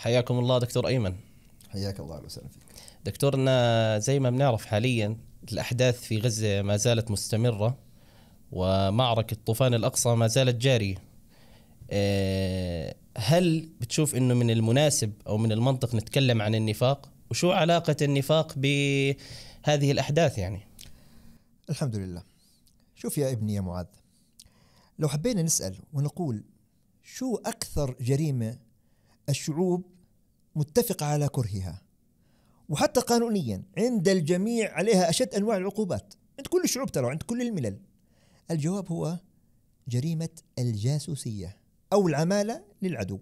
حياكم الله دكتور ايمن حياك الله وسهلا فيك دكتورنا زي ما بنعرف حاليا الاحداث في غزه ما زالت مستمره ومعركه طوفان الاقصى ما زالت جاريه آه، هل بتشوف انه من المناسب او من المنطق نتكلم عن النفاق وشو علاقه النفاق بهذه الاحداث يعني الحمد لله شوف يا ابني يا معاذ لو حبينا نسال ونقول شو اكثر جريمه الشعوب متفقة على كرهها وحتى قانونيا عند الجميع عليها أشد أنواع العقوبات عند كل الشعوب ترى عند كل الملل الجواب هو جريمة الجاسوسية أو العمالة للعدو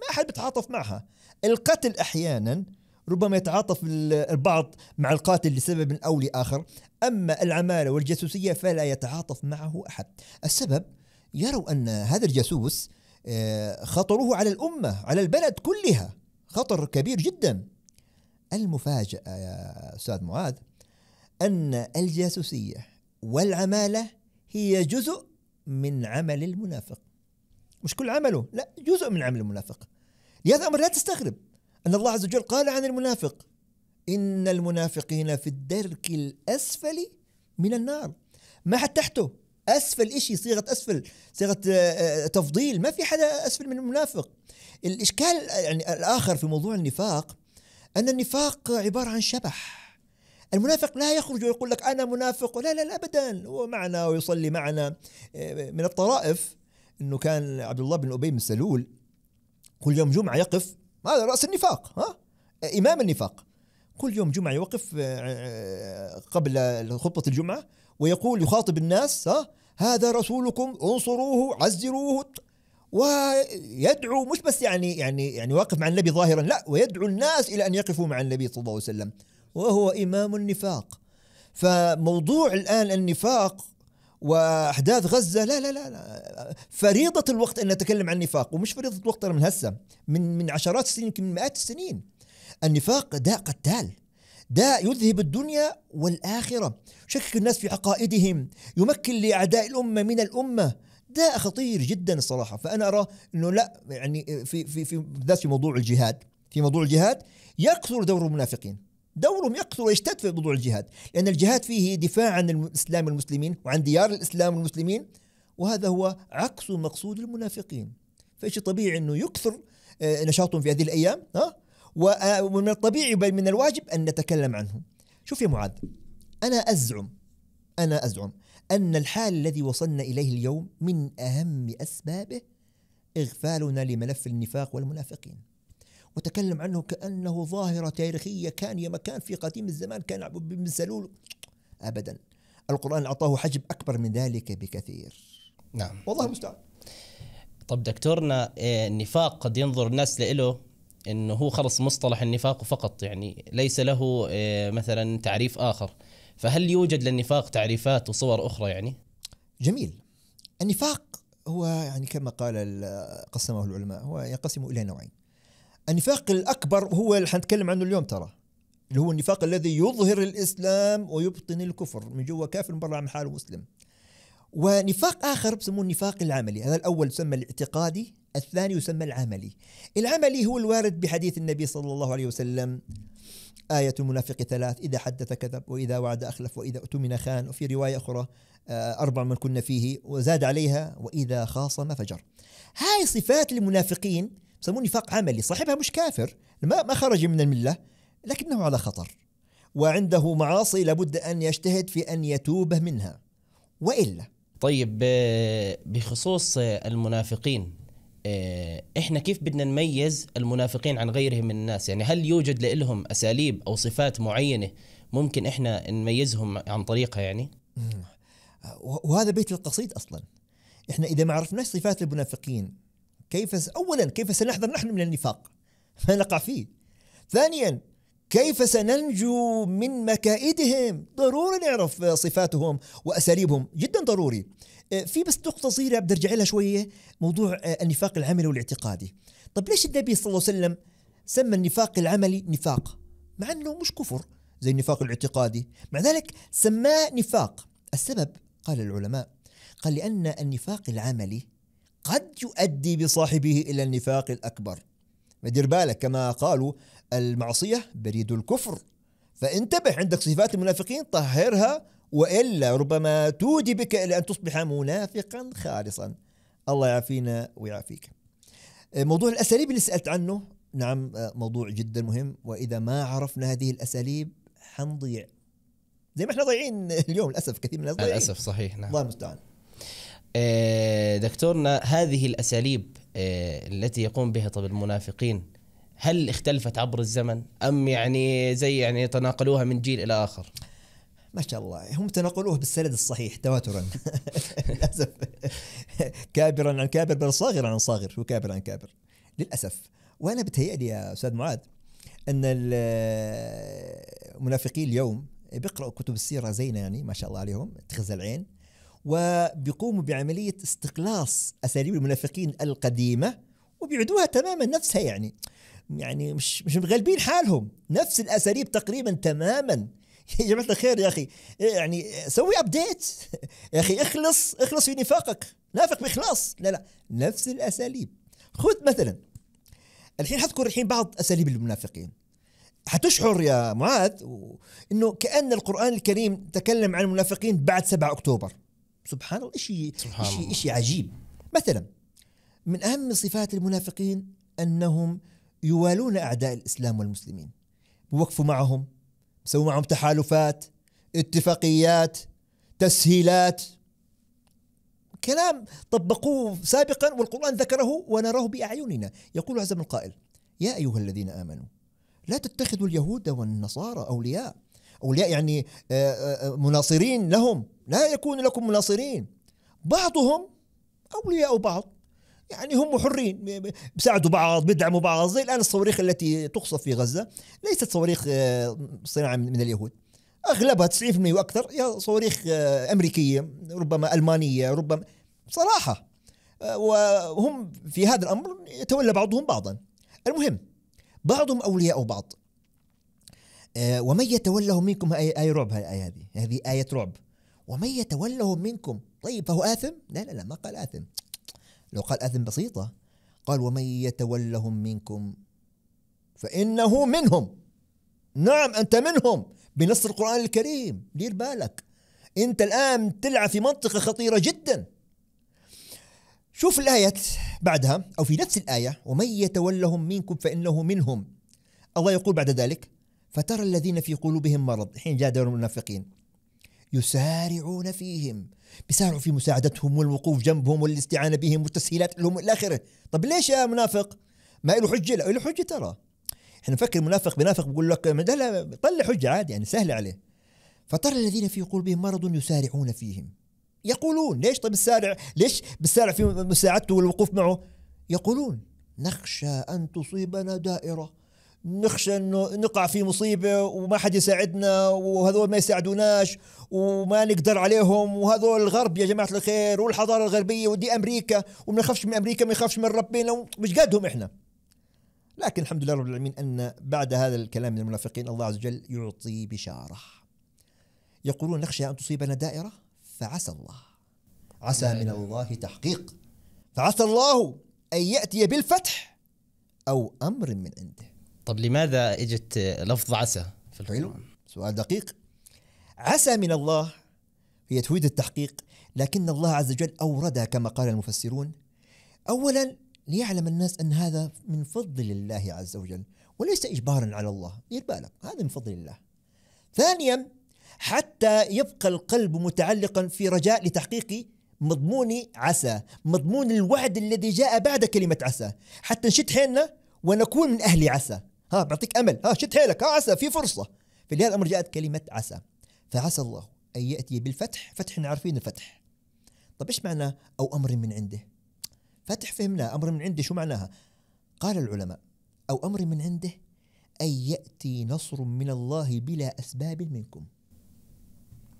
ما أحد بيتعاطف معها القتل أحيانا ربما يتعاطف البعض مع القاتل لسبب أو لآخر أما العمالة والجاسوسية فلا يتعاطف معه أحد السبب يروا أن هذا الجاسوس آه، خطره على الأمة على البلد كلها خطر كبير جدا المفاجأة يا أستاذ معاذ أن الجاسوسية والعمالة هي جزء من عمل المنافق مش كل عمله لا جزء من عمل المنافق لهذا الأمر لا تستغرب أن الله عز وجل قال عن المنافق إن المنافقين في الدرك الأسفل من النار ما حد تحته اسفل شيء صيغه اسفل صيغه آه، آه، تفضيل ما في حدا اسفل من المنافق الاشكال يعني الاخر في موضوع النفاق ان النفاق عباره عن شبح المنافق لا يخرج ويقول لك انا منافق لا لا لا ابدا هو معنا ويصلي معنا آه، من الطرائف انه كان عبد الله بن ابي بن سلول كل يوم جمعه يقف هذا راس النفاق ها امام النفاق كل يوم جمعه يوقف آه، آه، قبل خطبه الجمعه ويقول يخاطب الناس ها هذا رسولكم انصروه عزروه ويدعو مش بس يعني يعني يعني واقف مع النبي ظاهرا لا ويدعو الناس الى ان يقفوا مع النبي صلى الله عليه وسلم وهو امام النفاق فموضوع الان النفاق واحداث غزه لا لا لا, لا فريضه الوقت ان نتكلم عن النفاق ومش فريضه الوقت من هسه من من عشرات السنين يمكن مئات السنين النفاق داء قتال داء يذهب الدنيا والآخرة شكك الناس في عقائدهم يمكن لأعداء الأمة من الأمة داء خطير جدا الصراحة فأنا أرى أنه لا يعني في في في بالذات في موضوع الجهاد في موضوع الجهاد يكثر دور المنافقين دورهم يكثر ويشتد في موضوع الجهاد لأن الجهاد فيه دفاع عن الإسلام المسلمين وعن ديار الإسلام المسلمين وهذا هو عكس مقصود المنافقين فشيء طبيعي أنه يكثر آه، نشاطهم في هذه الأيام ها آه، ومن الطبيعي بل من الواجب أن نتكلم عنه شوف يا معاذ أنا أزعم أنا أزعم أن الحال الذي وصلنا إليه اليوم من أهم أسبابه إغفالنا لملف النفاق والمنافقين وتكلم عنه كأنه ظاهرة تاريخية كان يا مكان في قديم الزمان كان عبد بن سلول أبدا القرآن أعطاه حجم أكبر من ذلك بكثير نعم والله المستعان طب دكتورنا إيه، النفاق قد ينظر الناس له انه هو خلص مصطلح النفاق فقط يعني ليس له آه، مثلا تعريف اخر فهل يوجد للنفاق تعريفات وصور اخرى يعني جميل النفاق هو يعني كما قال قسمه العلماء هو ينقسم الى نوعين النفاق الاكبر هو اللي حنتكلم عنه اليوم ترى اللي هو النفاق الذي يظهر الاسلام ويبطن الكفر من جوا كافر من برا حاله مسلم ونفاق آخر يسمونه النفاق العملي هذا الأول يسمى الاعتقادي الثاني يسمى العملي العملي هو الوارد بحديث النبي صلى الله عليه وسلم آية المنافق ثلاث إذا حدث كذب وإذا وعد أخلف وإذا أؤتمن خان وفي رواية أخرى آه، أربع من كنا فيه وزاد عليها وإذا خاصم فجر هاي صفات المنافقين يسمون نفاق عملي صاحبها مش كافر ما ما خرج من الملة لكنه على خطر وعنده معاصي لابد أن يجتهد في أن يتوب منها وإلا طيب آه، بخصوص آه، المنافقين آه، احنا كيف بدنا نميز المنافقين عن غيرهم من الناس يعني هل يوجد لهم اساليب او صفات معينه ممكن احنا نميزهم عن طريقها يعني وهذا بيت القصيد اصلا احنا اذا ما عرفناش صفات المنافقين كيف س... اولا كيف سنحذر نحن من النفاق فنقع فيه ثانيا كيف سننجو من مكائدهم ضروري نعرف صفاتهم وأساليبهم جدا ضروري آه، في بس نقطة صغيرة بدي أرجع لها شوية موضوع آه، النفاق العملي والاعتقادي طب ليش النبي صلى الله عليه وسلم سمى النفاق العملي نفاق مع أنه مش كفر زي النفاق الاعتقادي مع ذلك سماه نفاق السبب قال العلماء قال لأن النفاق العملي قد يؤدي بصاحبه إلى النفاق الأكبر دير بالك كما قالوا المعصية بريد الكفر فانتبه عندك صفات المنافقين طهرها والا ربما تودي بك الى ان تصبح منافقا خالصا الله يعافينا ويعافيك آه، موضوع الاساليب اللي سالت عنه نعم آه، موضوع جدا مهم واذا ما عرفنا هذه الاساليب حنضيع زي ما احنا ضايعين اليوم للاسف كثير من الناس ضايعين للاسف صحيح نعم الله المستعان آه، دكتورنا هذه الاساليب التي يقوم بها طب المنافقين هل اختلفت عبر الزمن ام يعني زي يعني تناقلوها من جيل الى اخر ما شاء الله هم تناقلوه بالسند الصحيح تواترا للاسف كابرا عن كابر بل صاغرا عن صاغر هو كابر عن كابر للاسف وانا بتهيألي يا استاذ معاذ ان المنافقين اليوم بيقرأوا كتب السيرة زينا يعني ما شاء الله عليهم تخزى العين وبيقوموا بعملية استقلاص أساليب المنافقين القديمة وبيعدوها تماما نفسها يعني يعني مش مش مغلبين حالهم نفس الاساليب تقريبا تماما يا جماعه الخير يا اخي إيه يعني سوي ابديت يا اخي اخلص اخلص في نفاقك نافق باخلاص لا لا نفس الاساليب خذ مثلا الحين حذكر الحين بعض اساليب المنافقين حتشعر يا معاذ انه كان القران الكريم تكلم عن المنافقين بعد 7 اكتوبر سبحان الله شيء شيء شيء عجيب مثلا من اهم صفات المنافقين انهم يوالون أعداء الإسلام والمسلمين بوقفوا معهم بسووا معهم تحالفات اتفاقيات تسهيلات كلام طبقوه سابقا والقرآن ذكره ونراه بأعيننا يقول عزم القائل يا أيها الذين آمنوا لا تتخذوا اليهود والنصارى أولياء أولياء يعني آه، آه، آه، مناصرين لهم لا يكون لكم مناصرين بعضهم أولياء بعض يعني هم حرين بيساعدوا بعض بيدعموا بعض زي الآن الصواريخ التي تقصف في غزة ليست صواريخ آه، صناعة من اليهود أغلبها 90% وأكثر يا صواريخ آه، أمريكية ربما ألمانية ربما صراحة آه، وهم في هذا الأمر يتولى بعضهم بعضا المهم بعضهم أولياء بعض ومن يتولهم منكم اي آية رعب آية هذه هذه آية رعب ومن يتولهم منكم طيب فهو آثم لا لا لا ما قال آثم لو قال اذن بسيطة قال ومن يتولهم منكم فإنه منهم نعم أنت منهم بنص القرآن الكريم دير بالك أنت الآن تلعب في منطقة خطيرة جدا شوف الآية بعدها أو في نفس الآية ومن يتولهم منكم فإنه منهم الله يقول بعد ذلك فترى الذين في قلوبهم مرض حين جاء دور المنافقين يسارعون فيهم بيسارعوا في مساعدتهم والوقوف جنبهم والاستعانة بهم والتسهيلات لهم إلى آخره طب ليش يا منافق ما له حجة لا له حجة ترى احنا نفكر منافق بنافق بقول لك لا لا طلع حجة عادي يعني سهلة عليه فترى الذين في قلوبهم مرض يسارعون فيهم يقولون ليش طيب السارع ليش بالسارع في مساعدته والوقوف معه يقولون نخشى أن تصيبنا دائرة نخشى انه نقع في مصيبه وما حد يساعدنا وهذول ما يساعدوناش وما نقدر عليهم وهذول الغرب يا جماعه الخير والحضاره الغربيه ودي امريكا وما نخافش من امريكا ما نخافش من ربنا مش قدهم احنا لكن الحمد لله رب العالمين ان بعد هذا الكلام من المنافقين الله عز وجل يعطي بشاره يقولون نخشى ان تصيبنا دائره فعسى الله عسى من الله تحقيق فعسى الله ان ياتي بالفتح او امر من عنده طب لماذا اجت لفظ عسى في القرآن؟ حلو سؤال دقيق عسى من الله هي تريد التحقيق لكن الله عز وجل أوردها كما قال المفسرون أولا ليعلم الناس أن هذا من فضل الله عز وجل وليس إجبارا على الله دير بالك هذا من فضل الله ثانيا حتى يبقى القلب متعلقا في رجاء لتحقيق مضمون عسى مضمون الوعد الذي جاء بعد كلمة عسى حتى نشد حيلنا ونكون من أهل عسى ها بعطيك امل ها شد حيلك ها عسى في فرصه في هذا الامر جاءت كلمه عسى فعسى الله ان ياتي بالفتح فتح عارفين الفتح طب ايش معنى او امر من عنده فتح فهمناه امر من عنده شو معناها قال العلماء او امر من عنده ان ياتي نصر من الله بلا اسباب منكم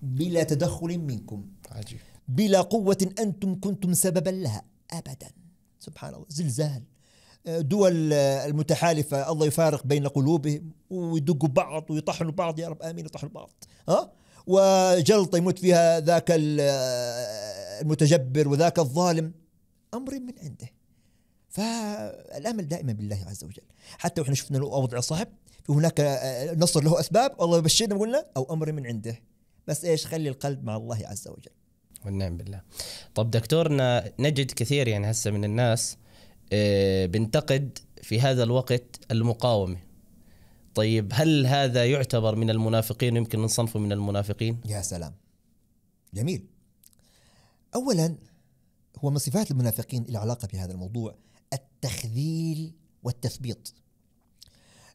بلا تدخل منكم عجيب بلا قوه انتم كنتم سببا لها ابدا سبحان الله زلزال دول المتحالفة الله يفارق بين قلوبهم ويدقوا بعض ويطحنوا بعض يا رب آمين يطحنوا بعض ها وجلطة يموت فيها ذاك المتجبر وذاك الظالم أمر من عنده فالامل دائما بالله عز وجل حتى واحنا شفنا وضع صعب في هناك آه، نصر له اسباب الله يبشرنا وقلنا او امر من عنده بس ايش خلي القلب مع الله عز وجل والنعم بالله طب دكتورنا نجد كثير يعني هسه من الناس آه، بنتقد في هذا الوقت المقاومه طيب هل هذا يعتبر من المنافقين يمكن نصنفه من المنافقين يا سلام جميل اولا هو من صفات المنافقين في بهذا الموضوع التخذيل والتثبيط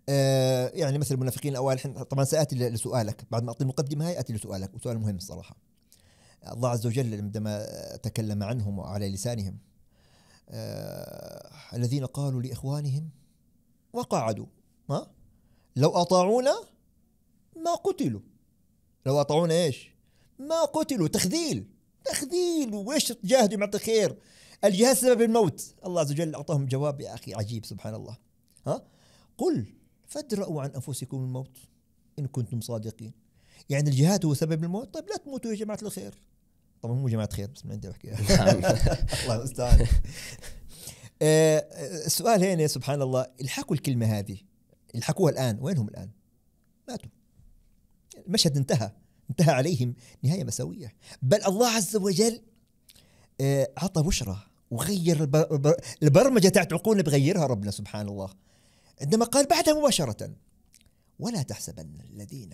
آه يعني مثل المنافقين الاوائل طبعا ساتي لسؤالك بعد ما اعطي المقدمه هاي اتي لسؤالك وسؤال مهم الصراحه الله عز وجل عندما تكلم عنهم وعلى لسانهم آه، الذين قالوا لإخوانهم وقعدوا ما لو أطاعونا ما قتلوا لو أطاعونا إيش ما قتلوا تخذيل تخذيل وإيش تجاهدوا مع الخير الجهاد سبب الموت الله عز وجل أعطاهم جواب يا أخي عجيب سبحان الله ها قل فادرأوا عن أنفسكم الموت إن كنتم صادقين يعني الجهاد هو سبب الموت طيب لا تموتوا يا جماعة الخير طبعا مو جماعه خير بس من عندي بحكي نعم. الله المستعان آه، السؤال هنا سبحان الله الحقوا الكلمه هذه الحقوها الان وينهم الان؟ ماتوا المشهد انتهى انتهى عليهم نهايه مساويه بل الله عز وجل اعطى آه، بشرى وغير البرمجه تاعت عقولنا بغيرها ربنا سبحان الله عندما قال بعدها مباشره ولا تحسبن الذين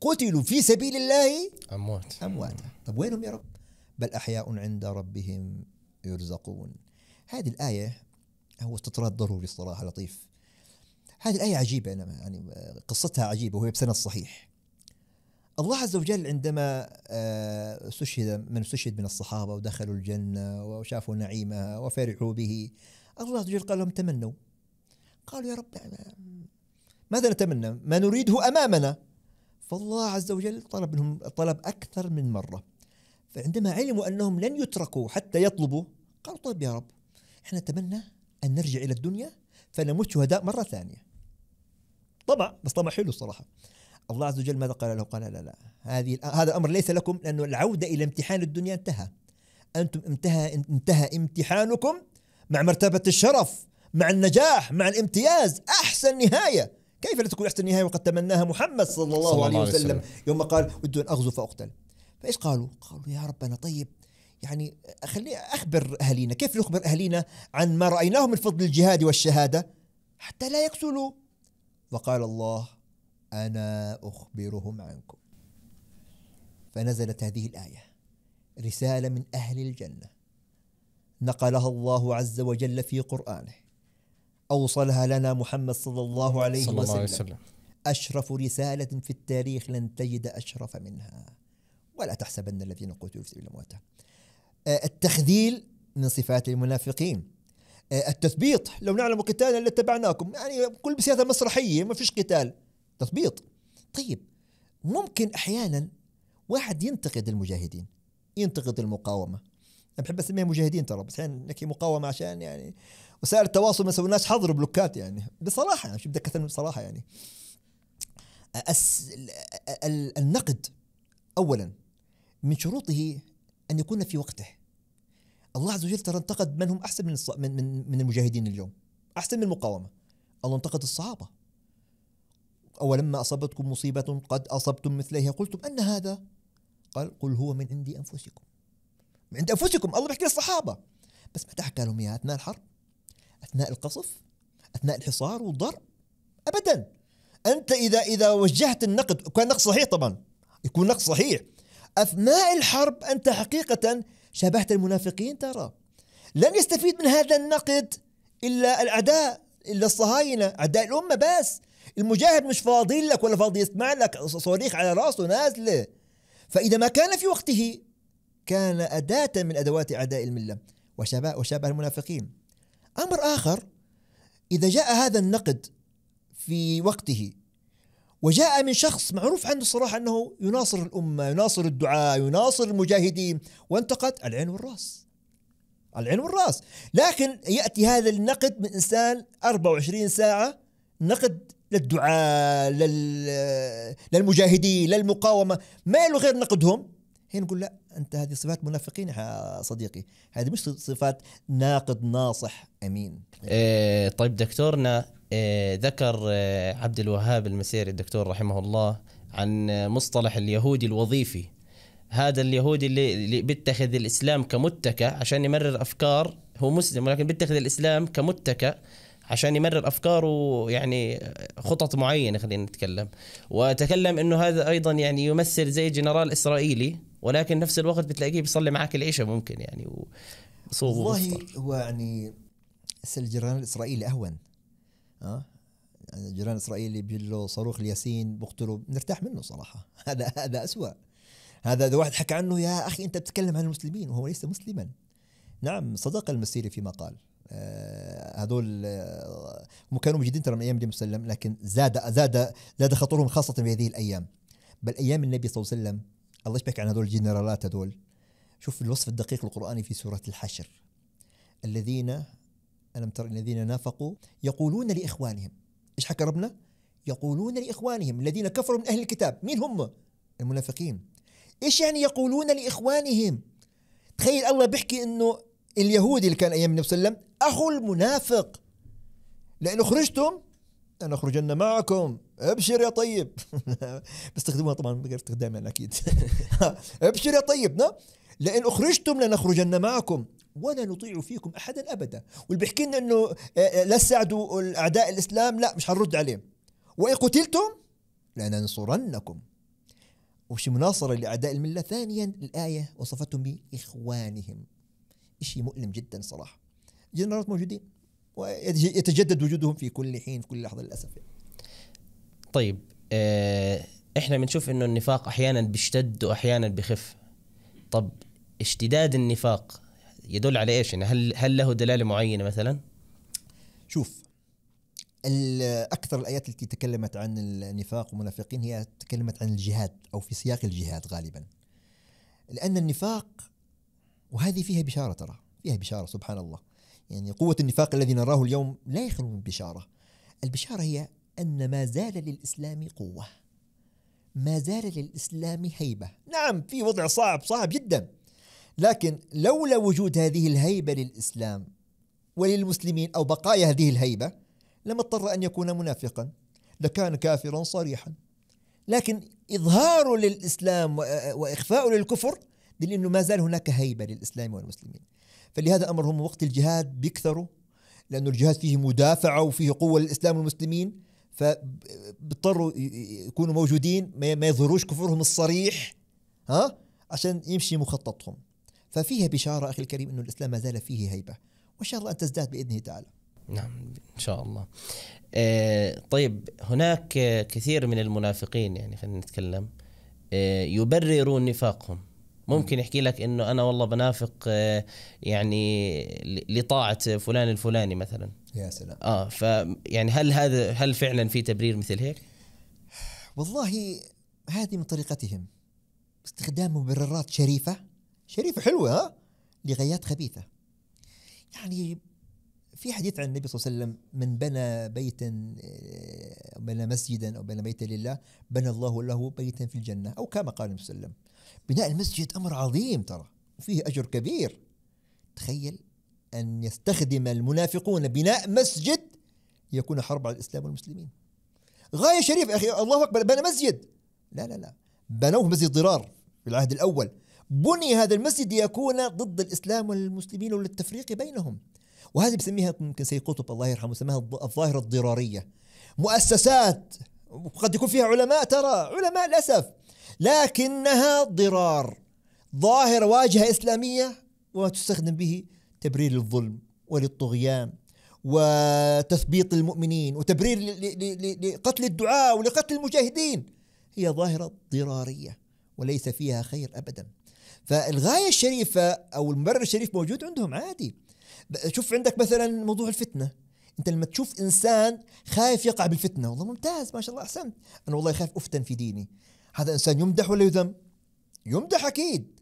قتلوا في سبيل الله اموات اموات طب وينهم يا رب؟ بل أحياء عند ربهم يرزقون هذه الآية هو استطراد ضروري الصراحة لطيف هذه الآية عجيبة أنا يعني قصتها عجيبة وهي بسنة صحيح الله عز وجل عندما آه، استشهد من استشهد من الصحابة ودخلوا الجنة وشافوا نعيمها وفرحوا به الله عز وجل قال لهم تمنوا قالوا يا رب ماذا نتمنى ما نريده أمامنا فالله عز وجل طلب منهم طلب أكثر من مرة فعندما علموا أنهم لن يتركوا حتى يطلبوا قالوا طيب يا رب احنا نتمنى أن نرجع إلى الدنيا فنموت شهداء مرة ثانية طبعا بس طبعا حلو الصراحه الله عز وجل ماذا قال له قال لا لا هذه هذا الأمر ليس لكم لأن العودة إلى امتحان الدنيا انتهى أنتم انتهى انتهى امتحانكم مع مرتبة الشرف مع النجاح مع الامتياز أحسن نهاية كيف لا تكون أحسن نهاية وقد تمناها محمد صلى الله, صلى الله عليه وسلم يوم قال أود أن أغزو فأقتل فايش قالوا؟ قالوا يا ربنا طيب يعني خلي اخبر اهالينا، كيف نخبر اهالينا عن ما رايناه من فضل الجهاد والشهاده حتى لا يقتلوا؟ فقال الله: انا اخبرهم عنكم. فنزلت هذه الايه رساله من اهل الجنه نقلها الله عز وجل في قرانه اوصلها لنا محمد صلى الله عليه صلى وسلم, الله عليه وسلم. اشرف رساله في التاريخ لن تجد اشرف منها ولا تحسبن الذين قتلوا في سبيل الله آه، التخذيل من صفات المنافقين آه، التثبيط لو نعلم قتالا لاتبعناكم يعني كل بسياسه مسرحيه ما فيش قتال تثبيط طيب ممكن احيانا واحد ينتقد المجاهدين ينتقد المقاومه انا بحب اسميها مجاهدين ترى بس احيانا يعني نحكي مقاومه عشان يعني وسائل التواصل ما سويناش حظر بلوكات يعني بصراحه يعني شو بدك اكثر بصراحه يعني النقد اولا من شروطه أن يكون في وقته الله عز وجل ترى انتقد من هم أحسن من, من, من, المجاهدين اليوم أحسن من المقاومة الله انتقد الصحابة أولما أصابتكم مصيبة قد أصبتم مثليها قلتم أن هذا قال قل هو من عند أنفسكم من عند أنفسكم الله بيحكي للصحابة بس متى حكى لهم إياها أثناء الحرب أثناء القصف أثناء الحصار والضرب أبدا أنت إذا إذا وجهت النقد وكان نقد صحيح طبعا يكون نقد صحيح أثناء الحرب أنت حقيقة شبهت المنافقين ترى لن يستفيد من هذا النقد إلا الأعداء إلا الصهاينة أعداء الأمة بس المجاهد مش فاضي لك ولا فاضي يسمع لك صواريخ على راسه نازلة فإذا ما كان في وقته كان أداة من أدوات أعداء الملة وشبه, وشبه المنافقين أمر آخر إذا جاء هذا النقد في وقته وجاء من شخص معروف عنه الصراحة أنه يناصر الأمة يناصر الدعاة يناصر المجاهدين وانتقد العين والرأس العين والرأس لكن يأتي هذا النقد من إنسان 24 ساعة نقد للدعاة لل... للمجاهدين للمقاومة ما له غير نقدهم هنا نقول لا أنت هذه صفات منافقين يا صديقي هذه مش صفات ناقد ناصح أمين إيه طيب دكتورنا آه، ذكر آه، عبد الوهاب المسيري الدكتور رحمه الله عن مصطلح اليهودي الوظيفي هذا اليهودي اللي, اللي بيتخذ الاسلام كمتكى عشان يمرر افكار هو مسلم ولكن بيتخذ الاسلام كمتكى عشان يمرر افكاره يعني خطط معينه خلينا نتكلم وتكلم انه هذا ايضا يعني يمثل زي جنرال اسرائيلي ولكن نفس الوقت بتلاقيه بيصلي معك العشاء ممكن يعني والله هو يعني الجنرال الاسرائيلي اهون يعني جيران اسرائيلي بيجي له صاروخ الياسين بقتلوا نرتاح منه صراحه هذا هذا اسوء هذا اذا واحد حكى عنه يا اخي انت بتتكلم عن المسلمين وهو ليس مسلما نعم صدق المسيري فيما قال آه، هذول آه، هم كانوا موجودين ترى من ايام النبي صلى الله عليه وسلم لكن زاد زاد زاد خطرهم خاصه في هذه الايام بل ايام النبي صلى الله عليه وسلم الله يشبك عن هذول الجنرالات هذول شوف الوصف الدقيق القراني في سوره الحشر الذين ألم تر الذين نافقوا يقولون لإخوانهم إيش حكى ربنا؟ يقولون لإخوانهم الذين كفروا من أهل الكتاب مين هم؟ المنافقين إيش يعني يقولون لإخوانهم؟ تخيل الله بيحكي إنه اليهودي اللي كان أيام النبي صلى الله عليه وسلم أخو المنافق لأن خرجتم أنا أخرجن معكم ابشر يا طيب بيستخدموها طبعا بغير استخدامي أكيد ابشر يا طيب لأن أخرجتم لنخرجن معكم ولا نطيع فيكم احدا ابدا واللي بيحكي لنا انه آه، آه، لا تساعدوا اعداء الاسلام لا مش هنرد عليه وان قتلتم لننصرنكم وش مناصرة لأعداء الملة ثانيا الآية وصفتهم بإخوانهم إشي مؤلم جدا صراحة جنرالات موجودين ويتجدد وجودهم في كل حين في كل لحظة للأسف طيب اه احنا بنشوف انه النفاق احيانا بيشتد واحيانا بخف طب اشتداد النفاق يدل على ايش يعني هل هل له دلاله معينه مثلا شوف اكثر الايات التي تكلمت عن النفاق والمنافقين هي تكلمت عن الجهاد او في سياق الجهاد غالبا لان النفاق وهذه فيها بشاره ترى فيها بشاره سبحان الله يعني قوه النفاق الذي نراه اليوم لا يخلو من بشاره البشاره هي ان ما زال للاسلام قوه ما زال للاسلام هيبه نعم في وضع صعب صعب جدا لكن لولا وجود هذه الهيبة للإسلام وللمسلمين أو بقايا هذه الهيبة لما اضطر أن يكون منافقا لكان كافرا صريحا لكن إظهاره للإسلام وإخفاء للكفر دليل أنه ما زال هناك هيبة للإسلام والمسلمين فلهذا أمرهم وقت الجهاد بيكثروا لأن الجهاد فيه مدافعة وفيه قوة للإسلام والمسلمين فبيضطروا يكونوا موجودين ما يظهروش كفرهم الصريح ها عشان يمشي مخططهم ففيها بشارة أخي الكريم أن الإسلام ما زال فيه هيبة وإن شاء الله أن تزداد بإذنه تعالى نعم إن شاء الله آه، طيب هناك كثير من المنافقين يعني خلينا نتكلم آه، يبررون نفاقهم ممكن يحكي لك انه انا والله بنافق آه، يعني لطاعه فلان الفلاني مثلا يا سلام اه ف يعني هل هذا هل فعلا في تبرير مثل هيك؟ والله هذه من طريقتهم استخدام مبررات شريفه شريفه حلوه ها لغايات خبيثه يعني في حديث عن النبي صلى الله عليه وسلم من بنى بيتا آه، بنى مسجدا او بنى بيتا لله بنى الله له بيتا في الجنه او كما قال النبي صلى الله عليه وسلم بناء المسجد امر عظيم ترى وفيه اجر كبير تخيل ان يستخدم المنافقون بناء مسجد ليكون حرب على الاسلام والمسلمين غايه شريف اخي الله اكبر بنى مسجد لا لا لا بنوه مسجد ضرار في العهد الاول بني هذا المسجد ليكون ضد الإسلام والمسلمين وللتفريق بينهم وهذه بسميها ممكن سيد قطب الله يرحمه سماها الظاهرة الضرارية مؤسسات قد يكون فيها علماء ترى علماء للأسف لكنها ضرار ظاهرة واجهة إسلامية وتستخدم به تبرير للظلم وللطغيان وتثبيط المؤمنين وتبرير لقتل الدعاء ولقتل المجاهدين هي ظاهرة ضرارية وليس فيها خير أبدا فالغايه الشريفه او المبرر الشريف موجود عندهم عادي شوف عندك مثلا موضوع الفتنه انت لما تشوف انسان خايف يقع بالفتنه والله ممتاز ما شاء الله احسنت انا والله خايف افتن في ديني هذا انسان يمدح ولا يذم يمدح اكيد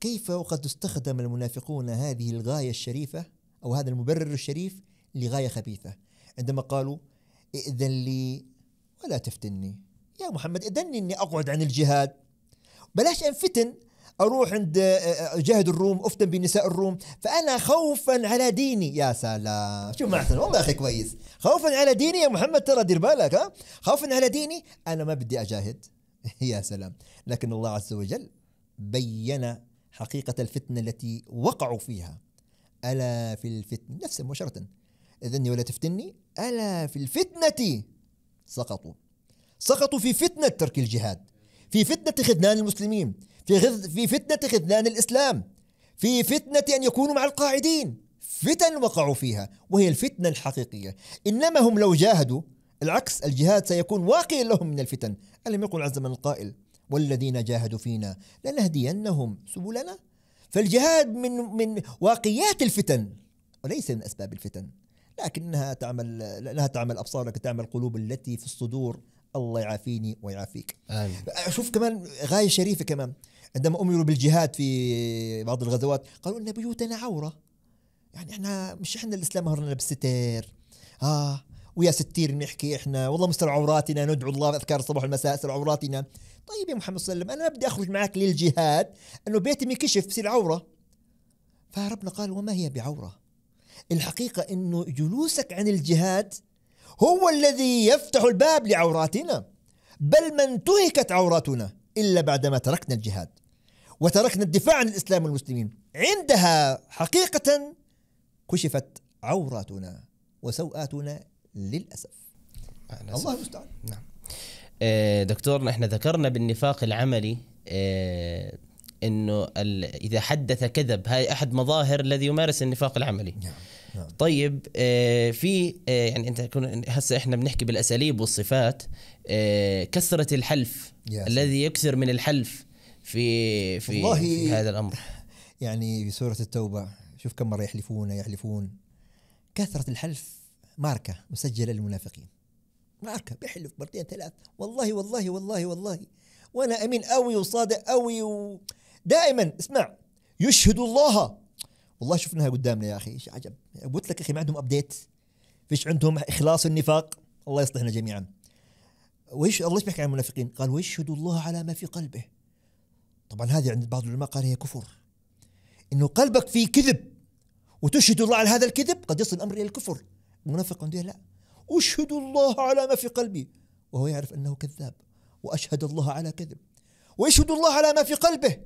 كيف وقد استخدم المنافقون هذه الغايه الشريفه او هذا المبرر الشريف لغايه خبيثه عندما قالوا ائذن لي ولا تفتني يا محمد ائذني اني اقعد عن الجهاد بلاش انفتن اروح عند آه، آه، جهد الروم افتن بنساء الروم فانا خوفا على ديني يا سلام شوف معسل والله اخي كويس خوفا على ديني يا محمد ترى دير بالك ها خوفا على ديني انا ما بدي اجاهد يا سلام لكن الله عز وجل بين حقيقه الفتنه التي وقعوا فيها الا في الفتنه نفس مباشره اذني ولا تفتني الا في الفتنه سقطوا سقطوا في فتنه ترك الجهاد في فتنه خذلان المسلمين في, غذ في فتنة خذلان الإسلام في فتنة أن يكونوا مع القاعدين فتن وقعوا فيها وهي الفتنة الحقيقية إنما هم لو جاهدوا العكس الجهاد سيكون واقيا لهم من الفتن ألم يقل عز من القائل والذين جاهدوا فينا لنهدينهم سبلنا فالجهاد من من واقيات الفتن وليس من أسباب الفتن لكنها تعمل لها تعمل أبصارك تعمل قلوب التي في الصدور الله يعافيني ويعافيك آمين. شوف كمان غاية شريفة كمان عندما امروا بالجهاد في بعض الغزوات قالوا ان بيوتنا عوره يعني احنا مش احنا الاسلام مهرنا بالستر اه ويا ستير بنحكي احنا والله مستر عوراتنا ندعو الله اذكار الصباح والمساء ستر عوراتنا طيب يا محمد صلى الله عليه وسلم انا بدي اخرج معك للجهاد انه بيتي مكشف بصير عوره فربنا قال وما هي بعوره الحقيقه انه جلوسك عن الجهاد هو الذي يفتح الباب لعوراتنا بل ما انتهكت عوراتنا الا بعدما تركنا الجهاد وتركنا الدفاع عن الإسلام والمسلمين عندها حقيقة كشفت عوراتنا وسوءاتنا للأسف الله المستعان نعم آه، دكتور نحن ذكرنا بالنفاق العملي آه، انه اذا حدث كذب هاي احد مظاهر الذي يمارس النفاق العملي نعم. نعم. طيب آه، في يعني انت هسه احنا بنحكي بالاساليب والصفات كثره الحلف يا الذي يكثر من الحلف في في, والله في هذا الامر يعني في سوره التوبه شوف كم مره يحلفون يحلفون كثره الحلف ماركه مسجله للمنافقين ماركه بيحلف مرتين ثلاث والله والله والله والله وانا امين قوي وصادق قوي و... دائما اسمع يشهد الله والله شفناها قدامنا يا اخي ايش عجب قلت لك اخي ما عندهم ابديت فيش عندهم اخلاص النفاق الله يصلحنا جميعا ويش الله بيحكي عن المنافقين قال ويشهد الله على ما في قلبه طبعا هذه عند بعض العلماء قال هي كفر انه قلبك فيه كذب وتشهد الله على هذا الكذب قد يصل الامر الى الكفر المنافق عنده لا اشهد الله على ما في قلبي وهو يعرف انه كذاب واشهد الله على كذب ويشهد الله على ما في قلبه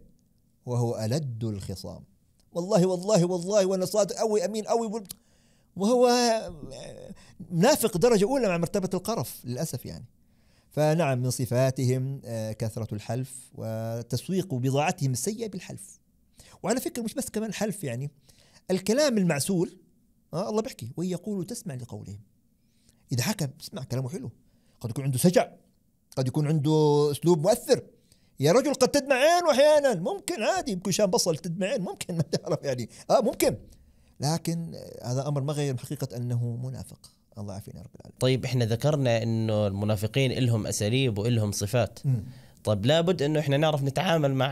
وهو ألد الخصام والله والله والله وانا صادق اوي امين اوي وهو منافق آه، درجه اولى مع مرتبه القرف للاسف يعني فنعم من صفاتهم آه، كثرة الحلف وتسويق بضاعتهم السيئة بالحلف وعلى فكرة مش بس كمان حلف يعني الكلام المعسول آه الله بيحكي ويقول تسمع لقولهم إذا حكى اسمع كلامه حلو قد يكون عنده سجع قد يكون عنده أسلوب مؤثر يا رجل قد تدمع عين احيانا ممكن عادي يمكن شان بصل تدمع عين ممكن ما تعرف يعني اه ممكن لكن آه، هذا امر ما غير حقيقه انه منافق الله يعافينا يا رب العالمين طيب احنا ذكرنا انه المنافقين لهم اساليب ولهم صفات م. طيب لابد انه احنا نعرف نتعامل مع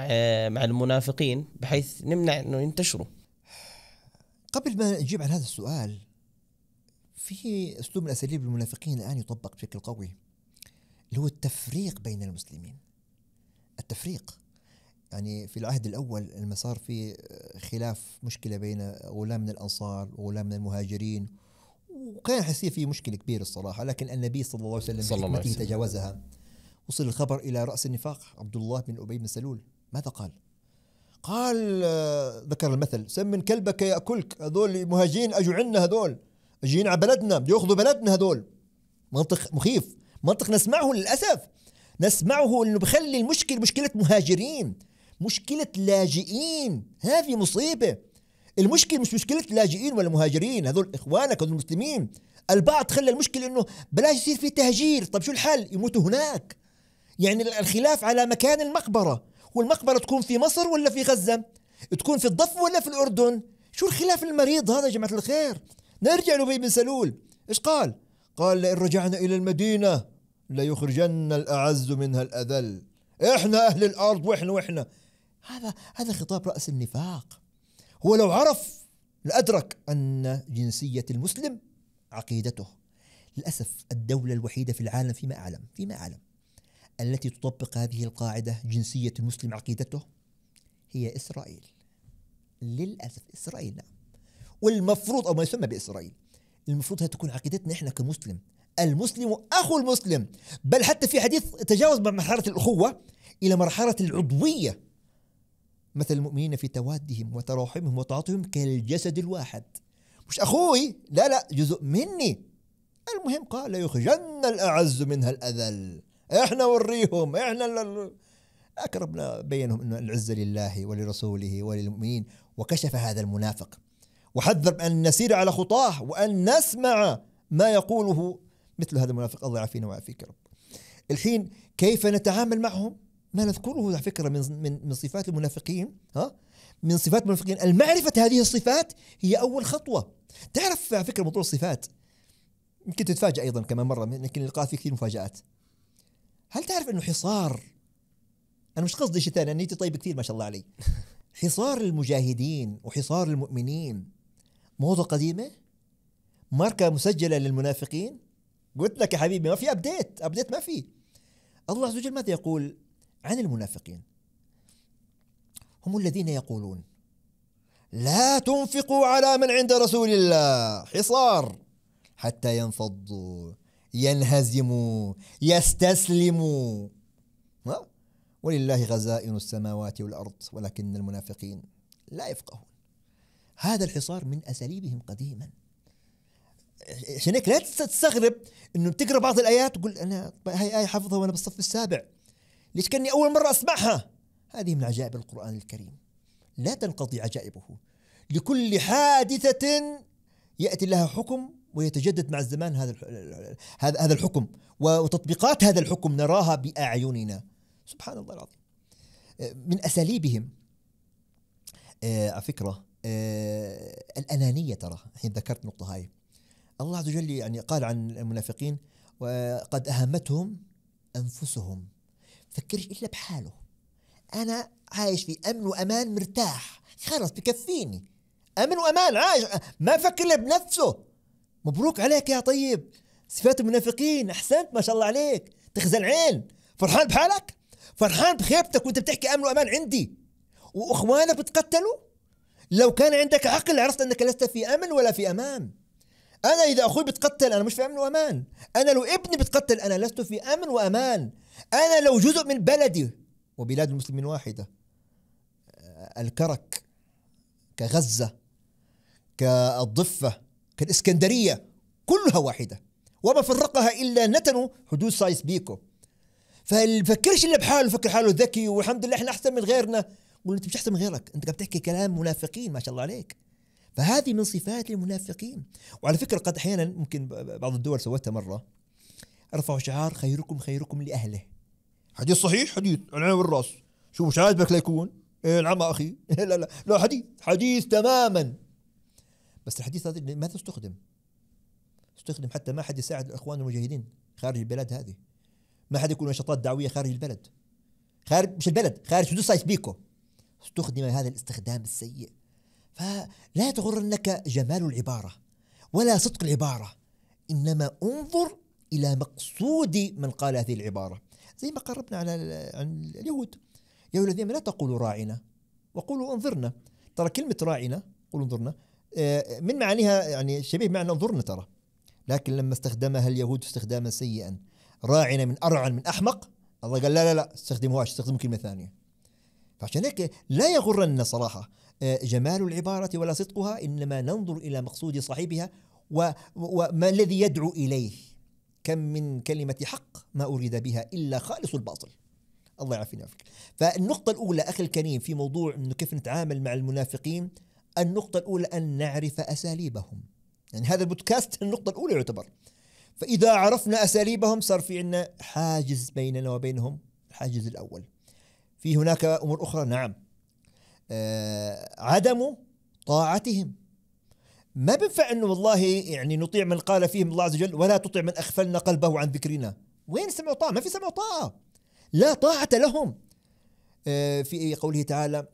مع المنافقين بحيث نمنع انه ينتشروا قبل ما نجيب على هذا السؤال في اسلوب من اساليب المنافقين الان يطبق بشكل قوي اللي هو التفريق بين المسلمين التفريق يعني في العهد الاول لما صار في خلاف مشكله بين غلام من الانصار وغلام من المهاجرين وكان حيصير في مشكلة كبيرة الصراحة لكن النبي صلى الله عليه وسلم صلى الله عليه تجاوزها وصل الخبر إلى رأس النفاق عبد الله بن أبي بن سلول ماذا قال؟ قال ذكر المثل سمن كلبك ياكلك هذول مهاجين اجوا عندنا هذول اجين على بلدنا بده ياخذوا بلدنا هذول منطق مخيف منطق نسمعه للاسف نسمعه انه بخلي المشكله مشكله مهاجرين مشكله لاجئين هذه مصيبه المشكله مش مشكله اللاجئين ولا المهاجرين هذول اخوانك هذول المسلمين البعض خلى المشكله انه بلاش يصير في تهجير طب شو الحل يموتوا هناك يعني الخلاف على مكان المقبره والمقبره تكون في مصر ولا في غزه تكون في الضفه ولا في الاردن شو الخلاف المريض هذا يا جماعه الخير نرجع لبي بن سلول ايش قال قال لئن رجعنا الى المدينه ليخرجن الاعز منها الاذل احنا اهل الارض واحنا واحنا هذا هذا خطاب راس النفاق هو لو عرف لأدرك أن جنسية المسلم عقيدته للأسف الدولة الوحيدة في العالم فيما أعلم فيما أعلم التي تطبق هذه القاعدة جنسية المسلم عقيدته هي إسرائيل للأسف إسرائيل نعم والمفروض أو ما يسمى بإسرائيل المفروض هي تكون عقيدتنا إحنا كمسلم المسلم أخو المسلم بل حتى في حديث تجاوز مرحلة الأخوة إلى مرحلة العضوية مثل المؤمنين في توادهم وتراحمهم وتعاطفهم كالجسد الواحد مش أخوي لا لا جزء مني المهم قال ليخرجن الأعز منها الأذل إحنا وريهم إحنا أكرمنا بينهم أن العزة لله ولرسوله وللمؤمنين وكشف هذا المنافق وحذر بأن نسير على خطاه وأن نسمع ما يقوله مثل هذا المنافق الله يعافينا ويعافيك يا رب الحين كيف نتعامل معهم ما نذكره على فكرة من من من صفات المنافقين ها من صفات المنافقين المعرفة هذه الصفات هي أول خطوة تعرف على فكرة موضوع الصفات يمكن تتفاجأ أيضا كمان مرة يمكن اللقاء في كثير مفاجآت هل تعرف أنه حصار أنا مش قصدي شيء ثاني نيتي طيب كثير ما شاء الله علي حصار المجاهدين وحصار المؤمنين موضة قديمة ماركة مسجلة للمنافقين قلت لك يا حبيبي ما في أبديت أبديت ما في الله عز وجل ماذا يقول عن المنافقين هم الذين يقولون لا تنفقوا على من عند رسول الله حصار حتى ينفضوا ينهزموا يستسلموا ها؟ ولله خزائن السماوات والارض ولكن المنافقين لا يفقهون هذا الحصار من اساليبهم قديما عشان هيك لا تستغرب انه بتقرا بعض الايات تقول انا هاي ايه حافظها وانا بالصف السابع ليش كاني أول مرة أسمعها هذه من عجائب القرآن الكريم لا تنقضي عجائبه لكل حادثة يأتي لها حكم ويتجدد مع الزمان هذا هذا الحكم وتطبيقات هذا الحكم نراها بأعيننا سبحان الله العظيم أه، من أساليبهم أه، على فكرة أه، الأنانية ترى حين ذكرت النقطة هاي الله عز وجل يعني قال عن المنافقين وقد أهمتهم أنفسهم فكرش إلا بحاله أنا عايش في أمن وأمان مرتاح خلص بكفيني أمن وأمان عايش ما فكر إلا بنفسه مبروك عليك يا طيب صفات المنافقين أحسنت ما شاء الله عليك تخزن عين فرحان بحالك فرحان بخيبتك وانت بتحكي أمن وأمان عندي وإخوانك بتقتلوا لو كان عندك عقل عرفت أنك لست في أمن ولا في أمان انا اذا اخوي بتقتل انا مش في امن وامان انا لو ابني بتقتل انا لست في امن وامان انا لو جزء من بلدي وبلاد المسلمين واحده آه، الكرك كغزه كالضفه كالاسكندريه كلها واحده وما فرقها الا نتن حدود سايس بيكو فالفكرش الا بحاله فكر حاله ذكي والحمد لله احنا احسن من غيرنا قول انت مش احسن من غيرك انت قاعد تحكي كلام منافقين ما شاء الله عليك فهذه من صفات المنافقين وعلى فكرة قد أحيانا ممكن بعض الدول سوتها مرة رفعوا شعار خيركم خيركم لأهله حديث صحيح حديث العين والرأس شو مش عاجبك لا يكون إيه العمى أخي لا لا لا حديث حديث تماما بس الحديث هذا ماذا استخدم استخدم حتى ما حد يساعد الإخوان المجاهدين خارج البلاد هذه ما حد يكون نشاطات دعوية خارج البلد خارج مش البلد خارج حدود سايس بيكو استخدم هذا الاستخدام السيء فلا تغرنك جمال العبارة ولا صدق العبارة إنما انظر إلى مقصود من قال هذه العبارة زي ما قربنا على عن اليهود يا الذين لا تقولوا راعنا وقولوا انظرنا ترى كلمة راعنا قولوا انظرنا آه، من معانيها يعني شبيه معنى انظرنا ترى لكن لما استخدمها اليهود استخداما سيئا راعنا من أرعن من أحمق الله قال لا لا لا استخدموهاش استخدموا كلمة ثانية فعشان هيك لا يغرن صراحة جمال العبارة ولا صدقها إنما ننظر إلى مقصود صاحبها وما الذي يدعو إليه كم من كلمة حق ما أريد بها إلا خالص الباطل الله يعافينا ويعافيك فالنقطة الأولى أخي الكريم في موضوع أنه كيف نتعامل مع المنافقين النقطة الأولى أن نعرف أساليبهم يعني هذا البودكاست النقطة الأولى يعتبر فإذا عرفنا أساليبهم صار في عندنا حاجز بيننا وبينهم الحاجز الأول في هناك أمور أخرى نعم آه، عدم طاعتهم ما بينفع انه والله يعني نطيع من قال فيهم الله عز وجل ولا تطع من اغفلنا قلبه عن ذكرنا وين سمع طاعه ما في سمع طاعه لا طاعه لهم آه، في قوله تعالى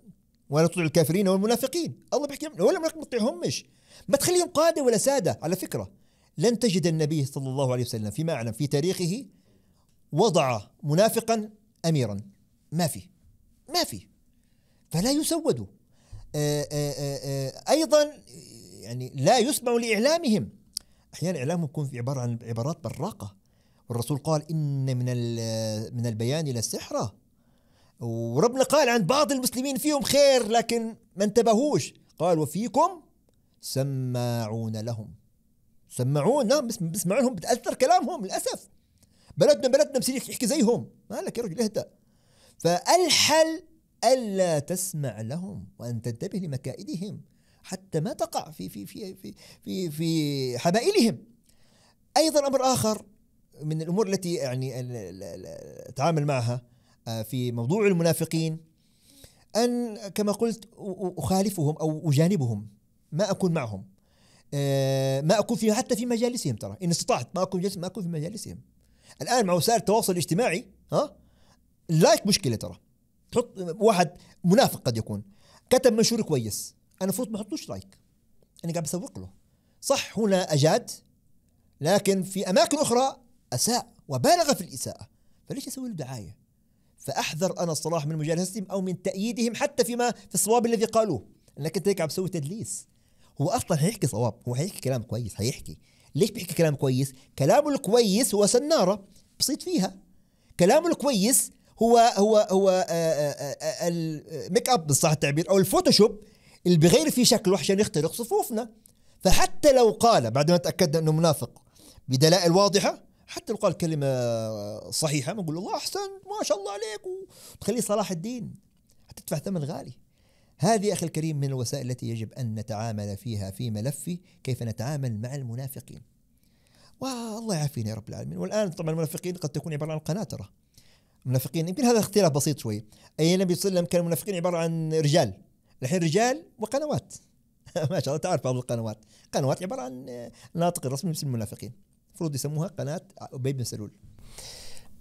ولا تطع الكافرين والمنافقين الله بيحكي ولا ما تطيعهمش ما تخليهم قاده ولا ساده على فكره لن تجد النبي صلى الله عليه وسلم فيما اعلم في تاريخه وضع منافقا اميرا ما في ما في فلا يسودوا آه، آه، آه، ايضا يعني لا يسمع لاعلامهم احيانا اعلامهم يكون في عباره عن عبارات براقه والرسول قال ان من من البيان الى السحره وربنا قال عن بعض المسلمين فيهم خير لكن ما انتبهوش قال وفيكم سماعون لهم سماعون نعم بسمع لهم بتاثر كلامهم للاسف بلدنا بلدنا بصير يحكي زيهم مالك يا رجل اهدى فالحل ألا تسمع لهم وأن تنتبه لمكائدهم حتى ما تقع في في في في في, في حبائلهم أيضا أمر آخر من الأمور التي يعني أتعامل معها آه، في موضوع المنافقين أن كما قلت أخالفهم أو أجانبهم ما أكون معهم آه، ما أكون في حتى في مجالسهم ترى إن استطعت ما أكون ما أكون في مجالسهم الآن مع وسائل التواصل الاجتماعي ها اللايك مشكلة ترى تحط واحد منافق قد يكون كتب منشور كويس انا المفروض ما احطوش لايك انا قاعد بسوق له صح هنا اجاد لكن في اماكن اخرى اساء وبالغ في الاساءه فليش اسوي له دعايه؟ فاحذر انا الصلاح من مجالستهم او من تاييدهم حتى فيما في الصواب الذي قالوه انك انت هيك عم تسوي تدليس هو اصلا هيحكي صواب هو هيحكي كلام كويس هيحكي ليش بيحكي كلام كويس؟ كلامه الكويس هو سناره بسيط فيها كلامه الكويس هو هو هو آه، آه، آه، الميك اب بالصح التعبير او الفوتوشوب اللي بغير فيه شكله عشان يعني يخترق صفوفنا فحتى لو قال بعد ما تاكدنا انه منافق بدلائل واضحه حتى لو قال كلمه صحيحه بنقول الله احسن ما شاء الله عليك وتخليه صلاح الدين حتدفع ثمن غالي هذه اخي الكريم من الوسائل التي يجب ان نتعامل فيها في ملفي كيف نتعامل مع المنافقين والله يعافينا يا رب العالمين والان طبعا المنافقين قد تكون عباره عن قناه ترى المنافقين يمكن هذا اختلاف بسيط شوي اي النبي صلى الله عليه وسلم كان المنافقين عباره عن رجال الحين رجال وقنوات ما شاء الله تعرف بعض القنوات قنوات عباره عن ناطق الرسمي باسم المنافقين المفروض يسموها قناه ابي بن سلول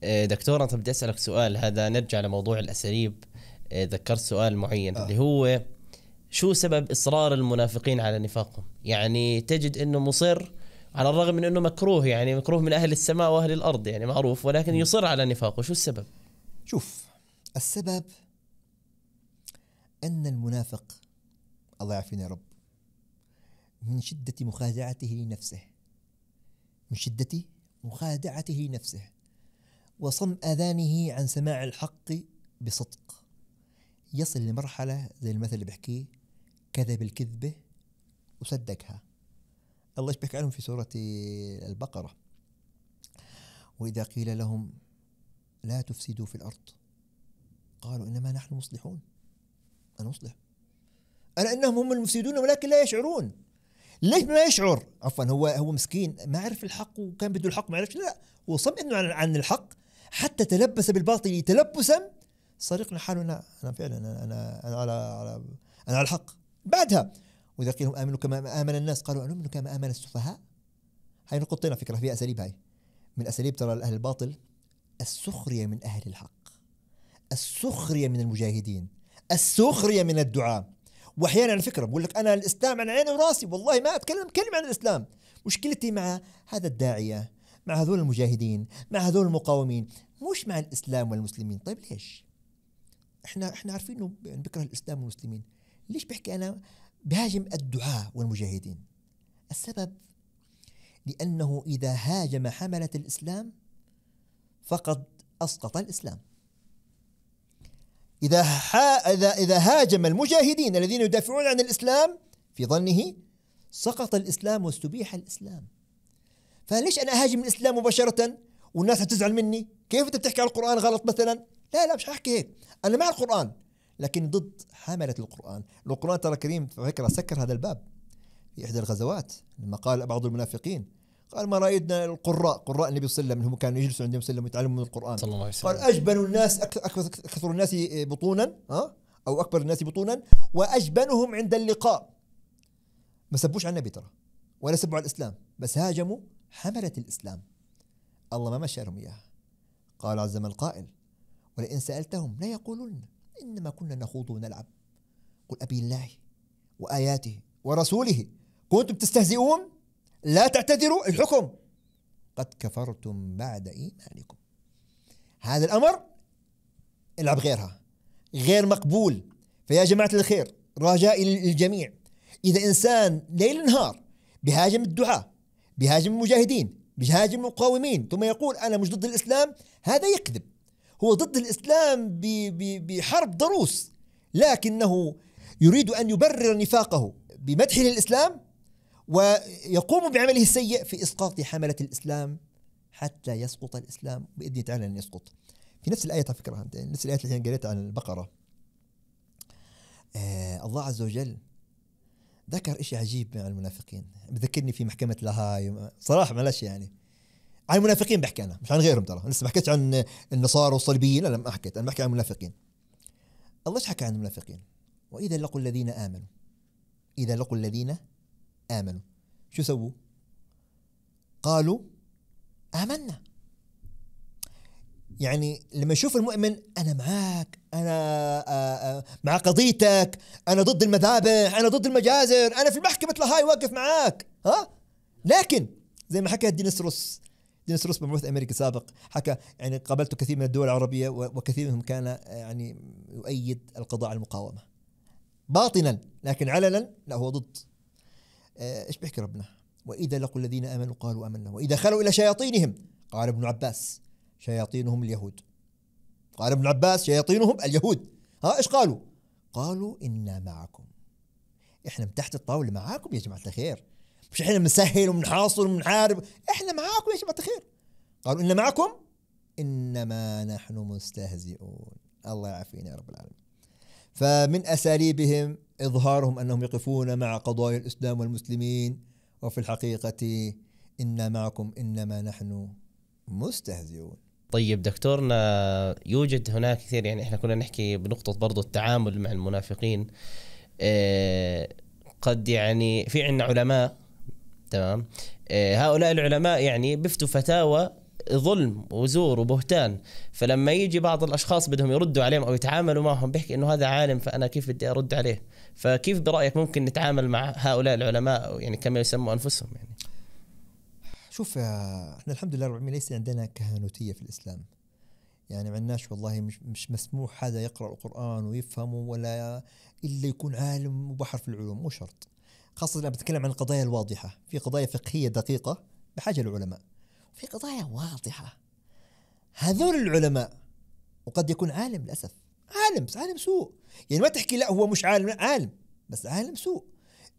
إيه، دكتور انا بدي اسالك سؤال هذا نرجع لموضوع الاساليب إيه، ذكرت سؤال معين آه. اللي هو شو سبب اصرار المنافقين على نفاقهم يعني تجد انه مصر على الرغم من انه مكروه يعني مكروه من اهل السماء واهل الارض يعني معروف ولكن يصر على نفاقه شو السبب شوف السبب ان المنافق الله يعافينا يا رب من شده مخادعته لنفسه من شده مخادعته لنفسه وصم اذانه عن سماع الحق بصدق يصل لمرحله زي المثل اللي بحكيه كذب الكذبه وصدقها الله يشبك عنهم في سورة البقرة وإذا قيل لهم لا تفسدوا في الأرض قالوا إنما نحن مصلحون أنا مصلح أنا أنهم هم المفسدون ولكن لا يشعرون ليش ما يشعر عفوا هو هو مسكين ما عرف الحق وكان بده الحق ما عرفش لا هو صمت عن, عن الحق حتى تلبس بالباطل تلبسا صرقنا حالنا انا فعلا انا انا على على انا على الحق بعدها واذا قيل لهم امنوا كما امن الناس قالوا امنوا كما امن السفهاء هاي نقطتين فكره في اساليب هاي من اساليب ترى الاهل الباطل السخريه من اهل الحق السخريه من المجاهدين السخريه من الدعاء واحيانا على فكره بقول لك انا الاسلام عن عيني وراسي والله ما اتكلم كلمه عن الاسلام مشكلتي مع هذا الداعيه مع هذول المجاهدين مع هذول المقاومين مش مع الاسلام والمسلمين طيب ليش احنا احنا عارفين انه بكره الاسلام والمسلمين ليش بحكي انا بهاجم الدعاة والمجاهدين السبب لأنه إذا هاجم حملة الإسلام فقد أسقط الإسلام إذا, ها إذا, إذا هاجم المجاهدين الذين يدافعون عن الإسلام في ظنه سقط الإسلام واستبيح الإسلام فليش أنا أهاجم الإسلام مباشرة والناس هتزعل مني كيف أنت بتحكي على القرآن غلط مثلا لا لا مش هحكي هيك أنا مع القرآن لكن ضد حملة القرآن القرآن ترى كريم فكرة سكر هذا الباب في إحدى الغزوات لما قال بعض المنافقين قال ما رأينا القراء قراء النبي صلى الله عليه وسلم هم كانوا يجلسوا عند النبي صلى الله عليه وسلم يتعلموا من القرآن صلى الله عليه وسلم قال أجبن الناس أكثر, أكثر الناس بطونا ها أو أكبر الناس بطونا وأجبنهم عند اللقاء ما سبوش على النبي ترى ولا سبوا على الإسلام بس هاجموا حملة الإسلام الله ما مشى لهم إياها قال عز من القائل ولئن سألتهم لا يقولون إنما كنا نخوض ونلعب قل أبي الله وآياته ورسوله كنتم تستهزئون لا تعتذروا الحكم قد كفرتم بعد إيمانكم هذا الأمر العب غيرها غير مقبول فيا جماعة الخير رجائي للجميع إذا إنسان ليل نهار بهاجم الدعاة بهاجم المجاهدين بهاجم المقاومين ثم يقول أنا مش ضد الإسلام هذا يكذب هو ضد الإسلام بحرب ضروس لكنه يريد أن يبرر نفاقه بمدحه للإسلام ويقوم بعمله السيء في إسقاط حملة الإسلام حتى يسقط الإسلام بإذن تعالى أن يسقط في نفس الآية على فكرة نفس الآية اللي قريتها عن البقرة آه الله عز وجل ذكر شيء عجيب مع المنافقين بذكرني في محكمة لاهاي صراحة معلش يعني عن المنافقين بحكي انا مش عن غيرهم ترى لسه ما حكيتش عن النصارى والصليبيين لا لا ما حكيت انا بحكي عن المنافقين الله ايش حكى عن المنافقين واذا لقوا الذين امنوا اذا لقوا الذين امنوا شو سووا قالوا امنا يعني لما يشوف المؤمن انا معك انا آه، آه، مع قضيتك انا ضد المذابح انا ضد المجازر انا في المحكمه هاي واقف معك ها لكن زي ما حكى دينيس دينيس روس مبعوث امريكي سابق حكى يعني قابلت كثير من الدول العربيه وكثير منهم كان يعني يؤيد القضاء على المقاومه باطنا لكن علنا لا هو ضد آه، ايش بيحكي ربنا واذا لقوا الذين امنوا قالوا امنا واذا خلوا الى شياطينهم قال ابن عباس شياطينهم اليهود قال ابن عباس شياطينهم اليهود ها ايش قالوا قالوا انا معكم احنا تحت الطاوله معاكم يا جماعه الخير مش احنا بنسهل وبنحاصر وبنحارب احنا معاكم يا جماعه الخير قالوا ان معكم انما نحن مستهزئون الله يعافينا يا رب العالمين فمن اساليبهم اظهارهم انهم يقفون مع قضايا الاسلام والمسلمين وفي الحقيقه ان معكم انما نحن مستهزئون طيب دكتورنا يوجد هناك كثير يعني احنا كنا نحكي بنقطة برضو التعامل مع المنافقين آه، قد يعني في عندنا علماء تمام آه، هؤلاء العلماء يعني بفتوا فتاوى ظلم وزور وبهتان فلما يجي بعض الاشخاص بدهم يردوا عليهم او يتعاملوا معهم بيحكي انه هذا عالم فانا كيف بدي ارد عليه فكيف برايك ممكن نتعامل مع هؤلاء العلماء يعني كما يسموا انفسهم يعني شوف آه، احنا الحمد لله رب العالمين ليس عندنا كهنوتيه في الاسلام يعني ما عندناش والله مش, مش مسموح هذا يقرا القران ويفهمه ولا الا يكون عالم وبحر في العلوم مو شرط خاصة لما بتكلم عن القضايا الواضحة في قضايا فقهية دقيقة بحاجة للعلماء في قضايا واضحة هذول العلماء وقد يكون عالم للأسف عالم بس عالم سوء يعني ما تحكي لا هو مش عالم عالم بس عالم سوء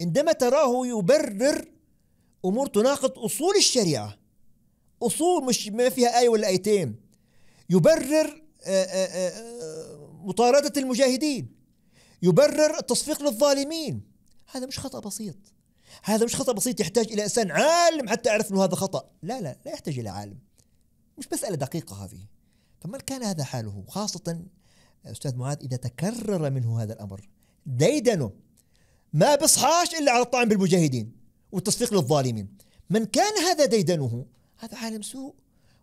عندما تراه يبرر أمور تناقض أصول الشريعة أصول مش ما فيها آية ولا آيتين يبرر آه، آه، آه، مطاردة المجاهدين يبرر التصفيق للظالمين هذا مش خطأ بسيط هذا مش خطأ بسيط يحتاج إلى إنسان عالم حتى أعرف أنه هذا خطأ لا لا لا يحتاج إلى عالم مش مسألة دقيقة هذه فمن كان هذا حاله خاصة أستاذ معاذ إذا تكرر منه هذا الأمر ديدنه ما بصحاش إلا على الطعن بالمجاهدين والتصفيق للظالمين من كان هذا ديدنه هذا عالم سوء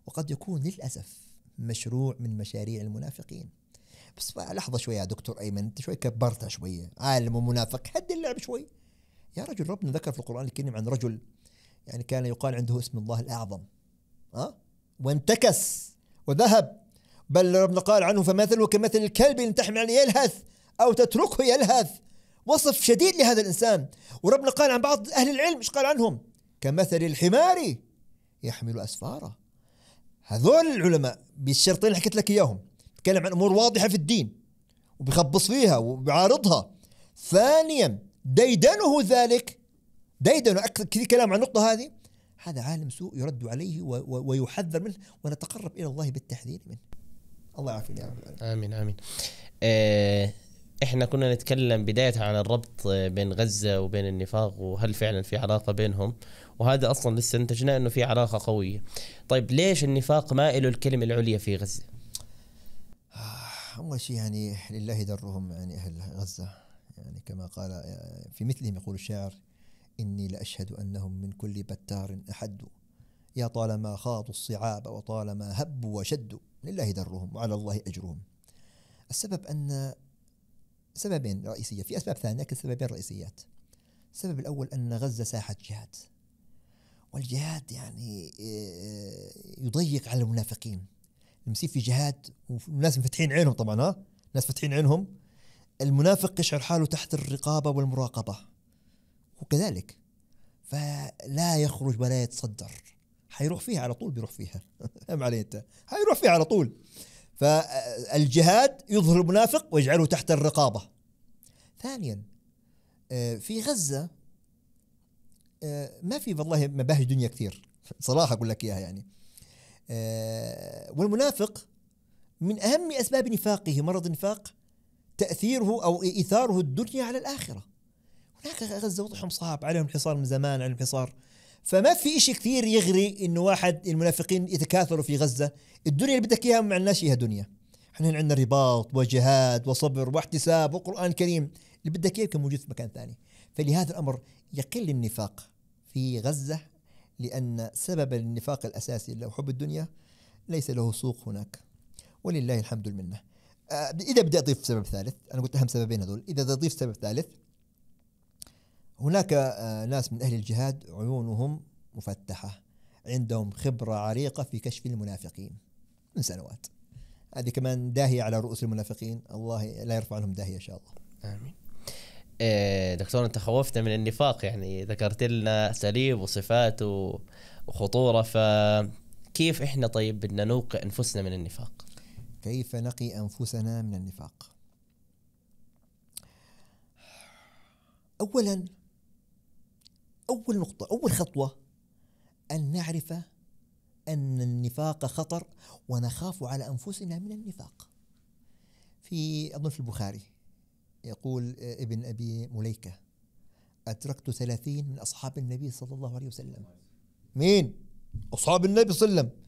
وقد يكون للأسف مشروع من مشاريع المنافقين بس لحظه شوي يا دكتور ايمن انت شوي كبرتها شويه عالم آه، ومنافق حد اللعب شوي يا رجل ربنا ذكر في القران الكريم عن رجل يعني كان يقال عنده اسم الله الاعظم أه؟ وانتكس وذهب بل ربنا قال عنه فمثله كمثل الكلب ان تحمل عليه يلهث او تتركه يلهث وصف شديد لهذا الانسان وربنا قال عن بعض اهل العلم ايش قال عنهم كمثل الحمار يحمل اسفاره هذول العلماء بالشرطين اللي حكيت لك اياهم بيتكلم عن امور واضحه في الدين وبيخبص فيها وبيعارضها ثانيا ديدنه ذلك ديدنه اكثر كثير كلام عن النقطه هذه هذا عالم سوء يرد عليه ويحذر منه ونتقرب الى الله بالتحذير منه الله يعافينا يا رب العالمين امين امين آه احنا كنا نتكلم بدايه عن الربط بين غزه وبين النفاق وهل فعلا في علاقه بينهم وهذا اصلا لسه استنتجنا انه في علاقه قويه طيب ليش النفاق ما له الكلمه العليا في غزه أول شيء يعني لله درهم يعني أهل غزة يعني كما قال في مثلهم يقول الشاعر إني لأشهد أنهم من كل بتار احد يا طالما خاضوا الصعاب وطالما هبوا وشدوا لله درهم وعلى الله أجرهم السبب أن سببين رئيسية في أسباب ثانية لكن سببين رئيسيات السبب الأول أن غزة ساحة جهاد والجهاد يعني آه، يضيق على المنافقين المسيح في جهاد والناس مفتحين عينهم طبعا ها ناس فاتحين عينهم المنافق يشعر حاله تحت الرقابه والمراقبه وكذلك فلا يخرج ولا يتصدر حيروح فيها على طول بيروح فيها ام علي انت حيروح فيها على طول فالجهاد يظهر المنافق ويجعله تحت الرقابه ثانيا آه، في غزه آه، ما في والله مباهي دنيا كثير صراحه اقول لك اياها يعني آه، والمنافق من أهم أسباب نفاقه مرض النفاق تأثيره أو إيثاره الدنيا على الآخرة هناك غزة وضعهم صعب عليهم الحصار من زمان عليهم الحصار فما في شيء كثير يغري انه واحد المنافقين يتكاثروا في غزه، الدنيا اللي بدك اياها ما الناس اياها دنيا. احنا هنا عندنا رباط وجهاد وصبر واحتساب وقران كريم، اللي بدك اياه يكون موجود في مكان ثاني. فلهذا الامر يقل النفاق في غزه لأن سبب النفاق الأساسي اللي هو حب الدنيا ليس له سوق هناك ولله الحمد المنة آه، إذا بدي أضيف سبب ثالث أنا قلت أهم سببين هذول إذا بدي أضيف سبب ثالث هناك آه، ناس من أهل الجهاد عيونهم مفتحة عندهم خبرة عريقة في كشف المنافقين من سنوات هذه كمان داهية على رؤوس المنافقين الله لا يرفع لهم داهية إن شاء الله آمين إيه دكتور انت خوفتنا من النفاق يعني ذكرت لنا اساليب وصفات وخطوره فكيف احنا طيب بدنا نوقي انفسنا من النفاق؟ كيف نقي انفسنا من النفاق؟ اولا اول نقطه اول خطوه ان نعرف ان النفاق خطر ونخاف على انفسنا من النفاق في اظن في البخاري يقول آه، ابن أبي مليكة أتركت ثلاثين من أصحاب النبي صلى الله عليه وسلم مين؟ أصحاب النبي صلى الله عليه وسلم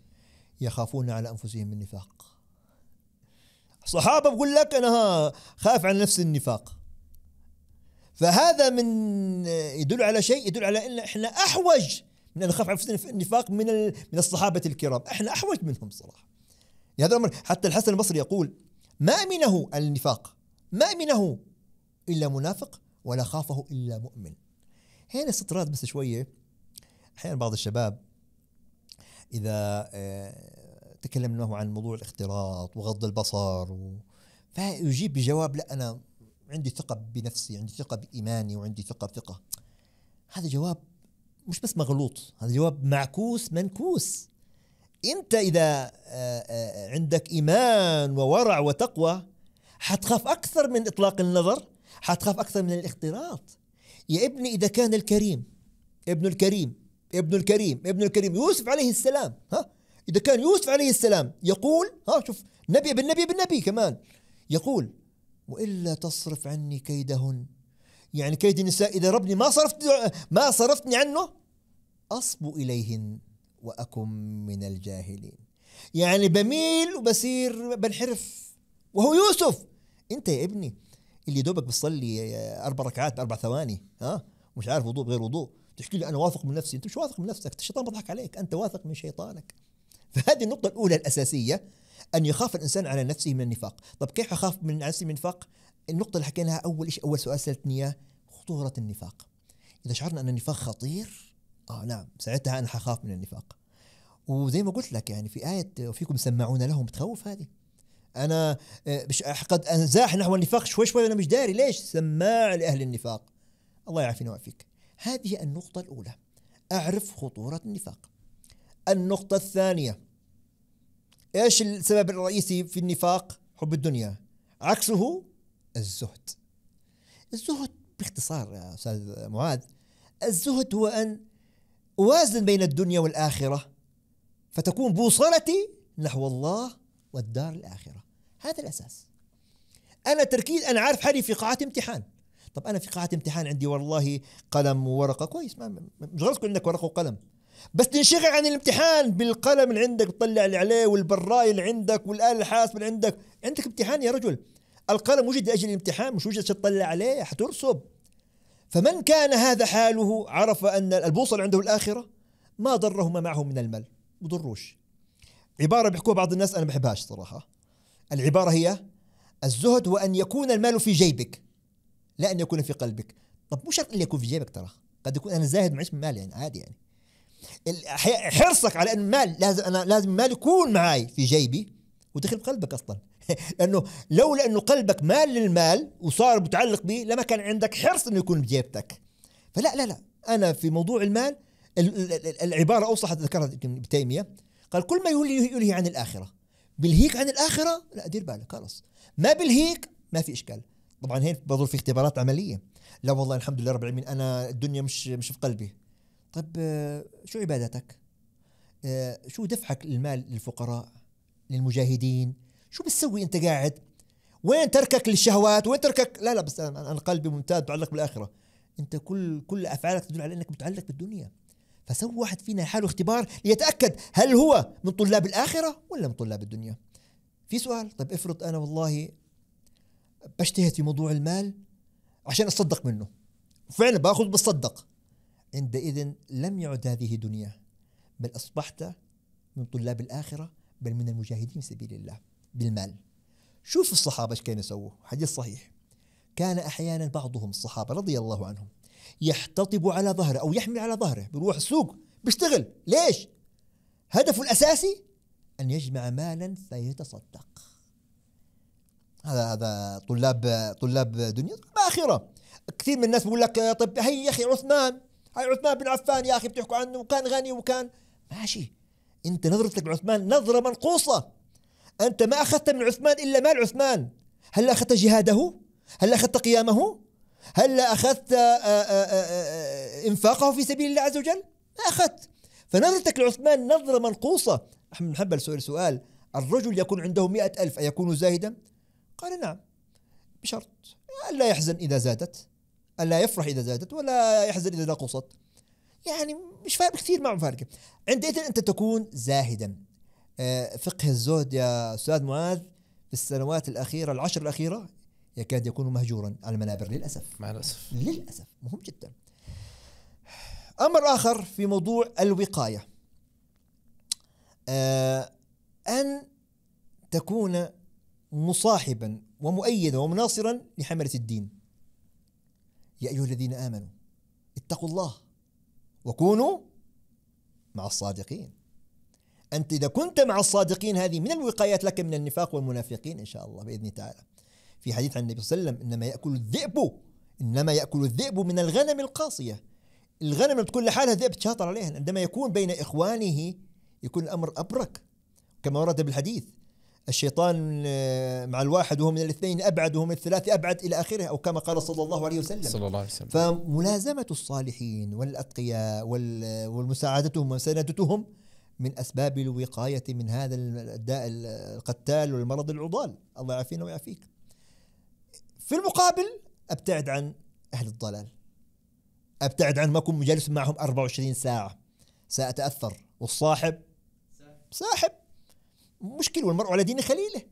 يخافون على أنفسهم من نفاق صحابة بقول لك أنا خاف على نفس النفاق فهذا من آه، يدل على شيء يدل على ان احنا احوج من ان نخاف على النفاق من من الصحابه الكرام، احنا احوج منهم صراحه. لهذا الامر حتى الحسن البصري يقول ما امنه النفاق ما أمنه إلا منافق ولا خافه إلا مؤمن هنا استطراد بس شوية أحيانا بعض الشباب إذا آه، تكلمنا معه عن موضوع الاختلاط وغض البصر و... فيجيب بجواب لا أنا عندي ثقة بنفسي عندي ثقة بإيماني وعندي ثقة بثقه هذا جواب مش بس مغلوط هذا جواب معكوس منكوس انت اذا آه، آه، عندك ايمان وورع وتقوى حتخاف أكثر من إطلاق النظر حتخاف أكثر من الاختلاط يا ابني إذا كان الكريم ابن الكريم ابن الكريم ابن الكريم يوسف عليه السلام ها إذا كان يوسف عليه السلام يقول ها شوف نبي بالنبي بالنبي كمان يقول وإلا تصرف عني كيدهن يعني كيد النساء إذا ربني ما صرفت ما صرفتني عنه أصب إليهن وأكن من الجاهلين يعني بميل وبصير بنحرف وهو يوسف انت يا ابني اللي دوبك بتصلي آه، اربع ركعات باربع ثواني ها مش عارف وضوء غير وضوء تحكي لي انا واثق من نفسي انت مش واثق من نفسك الشيطان بضحك عليك انت واثق من شيطانك فهذه النقطه الاولى الاساسيه ان يخاف الانسان على نفسه من النفاق طب كيف اخاف من نفسي من النفاق النقطه اللي حكيناها اول شيء اول سؤال سالتني اياه خطوره النفاق اذا شعرنا ان النفاق خطير اه نعم ساعتها انا حخاف من النفاق وزي ما قلت لك يعني في ايه وفيكم سماعون لهم بتخوف هذه انا مش آه، قد انزاح نحو النفاق شوي شوي وانا مش داري ليش سماع لاهل النفاق الله يعافينا ويعافيك هذه النقطه الاولى اعرف خطوره النفاق النقطه الثانيه ايش السبب الرئيسي في النفاق حب الدنيا عكسه الزهد الزهد باختصار يا استاذ معاذ الزهد هو ان اوازن بين الدنيا والاخره فتكون بوصلتي نحو الله والدار الاخره هذا الأساس أنا تركيز أنا عارف حالي في قاعة امتحان طب أنا في قاعة امتحان عندي والله قلم وورقة كويس ما مش غلط عندك ورقة وقلم بس تنشغل عن الامتحان بالقلم اللي عندك تطلع اللي عليه والبراي اللي عندك والآلة الحاسبة اللي عندك عندك امتحان يا رجل القلم وجد لأجل الامتحان مش وجد تطلع عليه حترسب فمن كان هذا حاله عرف أن البوصلة عنده الآخرة ما ضره ما معه من المال بضروش عبارة بيحكوها بعض الناس أنا ما بحبهاش صراحة العبارة هي الزهد هو أن يكون المال في جيبك لا أن يكون في قلبك طب مو شرط أن يكون في جيبك ترى قد يكون أنا زاهد معيش من مال يعني عادي يعني حرصك على أن المال لازم أنا لازم المال يكون معي في جيبي ودخل قلبك أصلا لأنه لولا أنه قلبك مال للمال وصار متعلق به لما كان عندك حرص أنه يكون بجيبتك فلا لا لا أنا في موضوع المال العبارة أوصح ذكرها ابن تيمية قال كل ما يلهي عن الآخرة بلهيك عن الاخره لا دير بالك خلص ما بلهيك ما في اشكال طبعا هين بظل في اختبارات عمليه لا والله الحمد لله رب العالمين انا الدنيا مش مش في قلبي طيب آه، شو عبادتك آه، شو دفعك المال للفقراء للمجاهدين شو بتسوي انت قاعد وين تركك للشهوات وين تركك لا لا بس انا قلبي ممتاز متعلق بالاخره انت كل كل افعالك تدل على انك متعلق بالدنيا فسوى واحد فينا لحاله اختبار ليتأكد هل هو من طلاب الآخرة ولا من طلاب الدنيا في سؤال طيب افرض أنا والله بجتهد في موضوع المال عشان أصدق منه فعلا بأخذ بصدق عندئذ لم يعد هذه دنيا بل أصبحت من طلاب الآخرة بل من المجاهدين في سبيل الله بالمال شوف الصحابة ايش كانوا يسووا حديث صحيح كان أحيانا بعضهم الصحابة رضي الله عنهم يحتطب على ظهره أو يحمل على ظهره بيروح السوق بيشتغل ليش؟ هدفه الأساسي أن يجمع مالا فيتصدق هذا هذا طلاب طلاب دنيا اخره كثير من الناس بيقول لك طب هي يا أخي عثمان هاي عثمان بن عفان يا أخي بتحكوا عنه وكان غني وكان ماشي أنت نظرتك لعثمان نظرة منقوصة أنت ما أخذت من عثمان إلا مال عثمان هل أخذت جهاده؟ هل أخذت قيامه؟ هلا أخذت آه، آه، آه، إنفاقه في سبيل الله عز وجل ما أخذت فنظرتك لعثمان نظرة منقوصة أحمد بن حنبل سؤال سؤال الرجل يكون عنده مئة ألف أيكون زاهدا قال نعم بشرط ألا يحزن إذا زادت ألا يفرح إذا زادت ولا يحزن إذا نقصت يعني مش فارق كثير ما فارقة عندئذ أنت تكون زاهدا فقه الزهد يا أستاذ معاذ في السنوات الأخيرة العشر الأخيرة يكاد يكون مهجورا على المنابر للاسف مع الاسف للاسف مهم جدا امر اخر في موضوع الوقايه آه ان تكون مصاحبا ومؤيدا ومناصرا لحمله الدين يا ايها الذين امنوا اتقوا الله وكونوا مع الصادقين انت اذا كنت مع الصادقين هذه من الوقايات لك من النفاق والمنافقين ان شاء الله باذن تعالى في حديث عن النبي صلى الله عليه وسلم إنما يأكل الذئب إنما يأكل الذئب من الغنم القاصية الغنم اللي بتكون لحالها ذئب تشاطر عليها عندما يكون بين إخوانه يكون الأمر أبرك كما ورد بالحديث الشيطان آه، مع الواحد وهو من الاثنين ابعد وهو من الثلاث ابعد الى اخره او كما قال صلى الله عليه وسلم صلى الله عليه وسلم فملازمه الصالحين والاتقياء والمساعدتهم ومساندتهم من اسباب الوقايه من هذا الداء القتال والمرض العضال الله يعافينا ويعافيك في المقابل ابتعد عن اهل الضلال ابتعد عنهم اكون جالس معهم 24 ساعه ساتاثر والصاحب ساحب مشكلة والمرء على دين خليله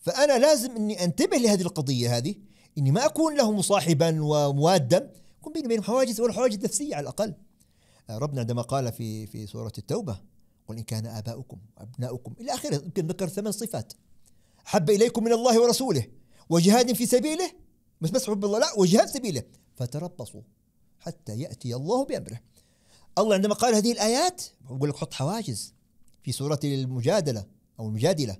فأنا لازم أني أنتبه لهذه القضية هذه أني ما أكون له مصاحبا وموادا يكون بيني وبينهم حواجز ولا حواجز نفسية على الأقل آه، ربنا عندما قال في في سورة التوبة قل إن كان آباؤكم وأبناؤكم إلى آخره يمكن ذكر ثمان صفات حب إليكم من الله ورسوله وجهاد في سبيله مش بس حب الله لا وجهاد سبيله فتربصوا حتى يأتي الله بأمره الله عندما قال هذه الآيات بقول لك حط حواجز في سورة المجادلة أو المجادلة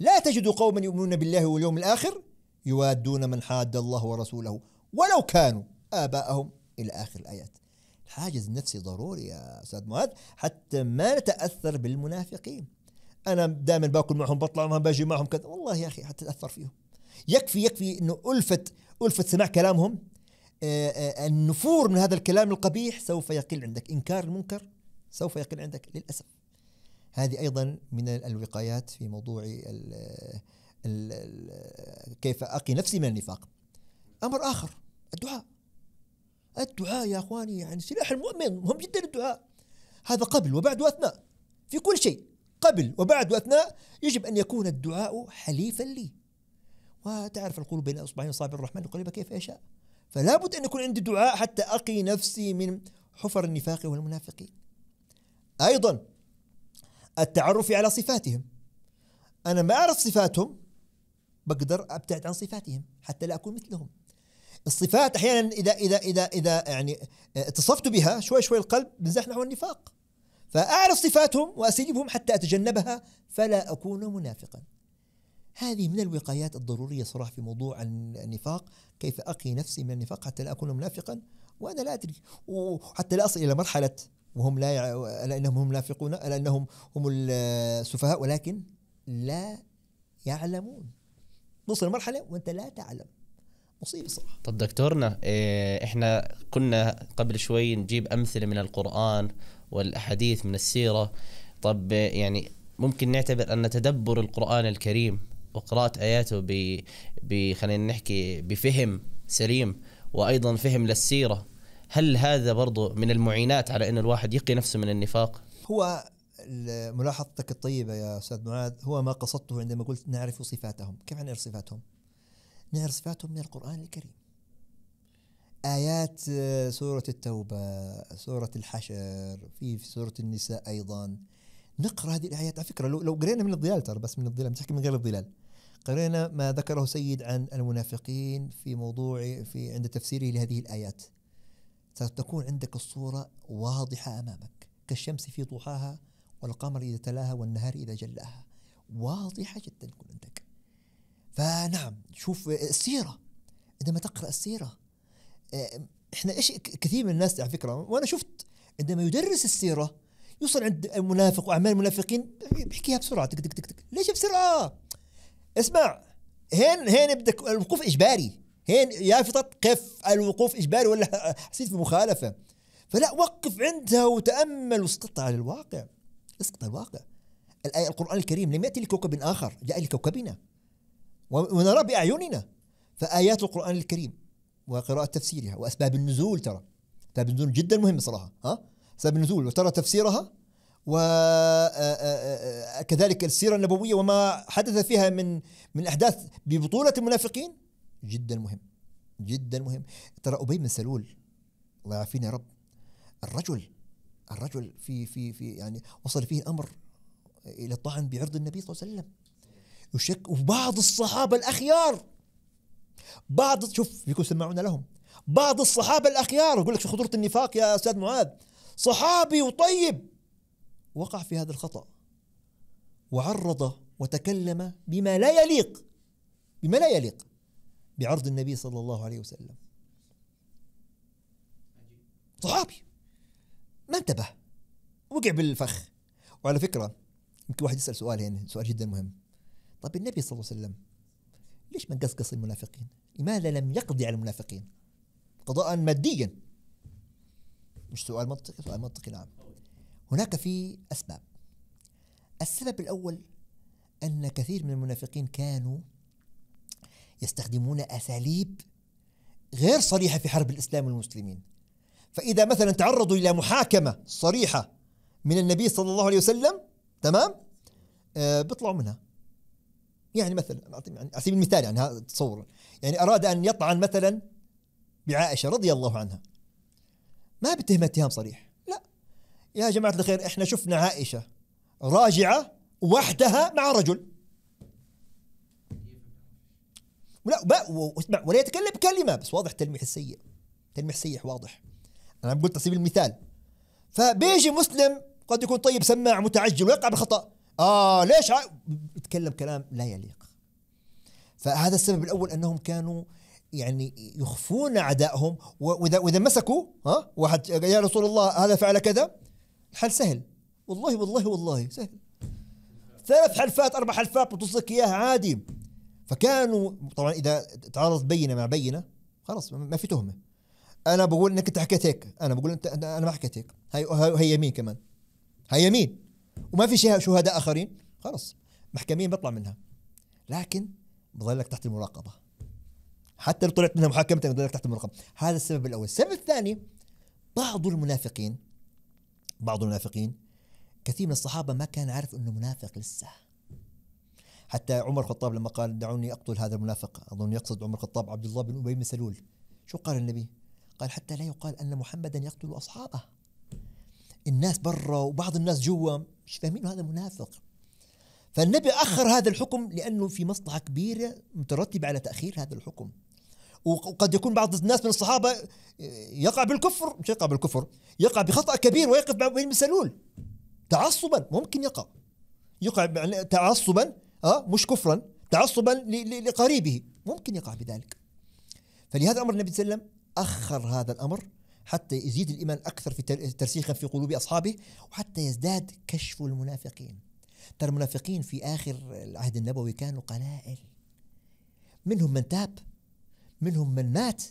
لا تجد قوما يؤمنون بالله واليوم الآخر يوادون من حاد الله ورسوله ولو كانوا آباءهم إلى آخر الآيات الحاجز النفسي ضروري يا أستاذ معاذ حتى ما نتأثر بالمنافقين أنا دائما باكل معهم بطلع معهم باجي معهم كذا والله يا أخي حتى تاثر فيهم يكفي يكفي انه الفت الفت سماع كلامهم آه، آه، النفور من هذا الكلام القبيح سوف يقل عندك انكار المنكر سوف يقل عندك للاسف هذه ايضا من الوقايات في موضوع الـ الـ الـ كيف اقي نفسي من النفاق امر اخر الدعاء الدعاء يا اخواني يعني سلاح المؤمن مهم جدا الدعاء هذا قبل وبعد واثناء في كل شيء قبل وبعد واثناء يجب ان يكون الدعاء حليفا لي وتعرف القلوب بين اصبعين اصابع الرحمن يقلبها كيف يشاء فلا بد ان يكون عندي دعاء حتى اقي نفسي من حفر النفاق والمنافقين ايضا التعرف على صفاتهم انا ما اعرف صفاتهم بقدر ابتعد عن صفاتهم حتى لا اكون مثلهم الصفات احيانا اذا اذا اذا اذا يعني آه، اتصفت بها شوي شوي القلب بنزح نحو النفاق فاعرف صفاتهم واسيبهم حتى اتجنبها فلا اكون منافقا هذه من الوقايات الضرورية صراحة في موضوع النفاق كيف أقي نفسي من النفاق حتى لا أكون منافقا وأنا لا أدري وحتى لا أصل إلى مرحلة وهم لا يع... ألا أنهم هم منافقون ألا أنهم هم السفهاء ولكن لا يعلمون نوصل مرحلة وأنت لا تعلم مصيبه صراحه طب دكتورنا إيه، احنا كنا قبل شوي نجيب امثله من القران والاحاديث من السيره طب يعني ممكن نعتبر ان تدبر القران الكريم وقراءة آياته ب ب خلينا نحكي بفهم سليم وأيضا فهم للسيرة هل هذا برضو من المعينات على أن الواحد يقي نفسه من النفاق؟ هو ملاحظتك الطيبة يا أستاذ معاذ هو ما قصدته عندما قلت نعرف صفاتهم كيف نعرف صفاتهم؟ نعرف صفاتهم من القرآن الكريم آيات آه، سورة التوبة سورة الحشر في, سورة النساء أيضا نقرأ هذه الآيات على فكرة لو, لو قرينا من الظلال ترى بس من الظلال تحكي من غير الظلال قرينا ما ذكره سيد عن المنافقين في موضوع في عند تفسيره لهذه الآيات ستكون عندك الصورة واضحة أمامك كالشمس في ضحاها والقمر إذا تلاها والنهار إذا جلاها واضحة جدا تكون عندك فنعم شوف السيرة عندما تقرأ السيرة آه، احنا ايش كثير من الناس على فكرة وانا شفت عندما يدرس السيرة يوصل عند المنافق واعمال المنافقين بيحكيها بسرعة تك تك تك تك ليش بسرعة؟ اسمع هين هين بدك الوقوف اجباري هين يا فطط قف الوقوف اجباري ولا حسيت بمخالفه فلا وقف عندها وتامل واسقط على الواقع اسقط على الواقع الايه القران الكريم لم ياتي لكوكب اخر جاء لكوكبنا ونرى باعيننا فايات القران الكريم وقراءه تفسيرها واسباب النزول ترى اسباب النزول جدا مهمه صراحه ها اسباب النزول وترى تفسيرها وكذلك آه، آه، آه، السيرة النبوية وما حدث فيها من من أحداث ببطولة المنافقين جدا مهم جدا مهم ترى أبي بن سلول الله يعافينا يا رب الرجل الرجل في في في يعني وصل فيه الأمر إلى الطعن بعرض النبي صلى الله عليه وسلم يشك وبعض الصحابة الأخيار بعض شوف يكون سمعونا لهم بعض الصحابة الأخيار يقول لك شو خطورة النفاق يا أستاذ معاذ صحابي وطيب وقع في هذا الخطأ وعرض وتكلم بما لا يليق بما لا يليق بعرض النبي صلى الله عليه وسلم صحابي ما انتبه وقع بالفخ وعلى فكرة يمكن واحد يسأل سؤال هنا سؤال جدا مهم طيب النبي صلى الله عليه وسلم ليش ما قصقص المنافقين لماذا لم يقضي على المنافقين قضاء ماديا مش سؤال منطقي سؤال منطقي نعم هناك في أسباب السبب الأول أن كثير من المنافقين كانوا يستخدمون أساليب غير صريحة في حرب الإسلام والمسلمين فإذا مثلا تعرضوا إلى محاكمة صريحة من النبي صلى الله عليه وسلم تمام آه بيطلعوا منها يعني مثلا على يعني سبيل المثال يعني تصور يعني أراد أن يطعن مثلا بعائشة رضي الله عنها ما بتهم اتهام صريح يا جماعة الخير احنا شفنا عائشة راجعة وحدها مع رجل لا واسمع ولا يتكلم كلمة بس واضح تلميح السيء تلميح سيء واضح أنا بقول تصيب المثال فبيجي مسلم قد يكون طيب سماع متعجل ويقع بالخطأ آه ليش ع... يتكلم كلام لا يليق فهذا السبب الأول أنهم كانوا يعني يخفون اعدائهم واذا واذا مسكوا ها واحد يا رسول الله هذا فعل كذا الحل سهل والله والله والله سهل ثلاث حلفات اربع حلفات بتوصلك اياها عادي فكانوا طبعا اذا تعارض بينه مع بينه خلاص ما في تهمه انا بقول انك انت حكيت هيك انا بقول انت انا ما حكيت هيك هي هي يمين كمان هي يمين وما في شهداء اخرين خلص محكمين بطلع منها لكن بضلك تحت المراقبه حتى لو طلعت منها محاكمتك بضلك تحت المراقبه هذا السبب الاول السبب الثاني بعض المنافقين بعض المنافقين كثير من الصحابة ما كان عارف أنه منافق لسه حتى عمر الخطاب لما قال دعوني أقتل هذا المنافق أظن يقصد عمر الخطاب عبد الله بن أبي بن سلول شو قال النبي قال حتى لا يقال أن محمدا يقتل أصحابه الناس برا وبعض الناس جوا مش فاهمين هذا منافق فالنبي أخر هذا الحكم لأنه في مصلحة كبيرة مترتبة على تأخير هذا الحكم وقد يكون بعض الناس من الصحابه يقع بالكفر مش يقع بالكفر يقع بخطا كبير ويقف بين ابن تعصبا ممكن يقع يقع يعني تعصبا اه مش كفرا تعصبا لقريبه ممكن يقع بذلك فلهذا امر النبي صلى الله عليه وسلم اخر هذا الامر حتى يزيد الايمان اكثر في ترسيخا في قلوب اصحابه وحتى يزداد كشف المنافقين ترى المنافقين في اخر العهد النبوي كانوا قلائل منهم من تاب منهم من مات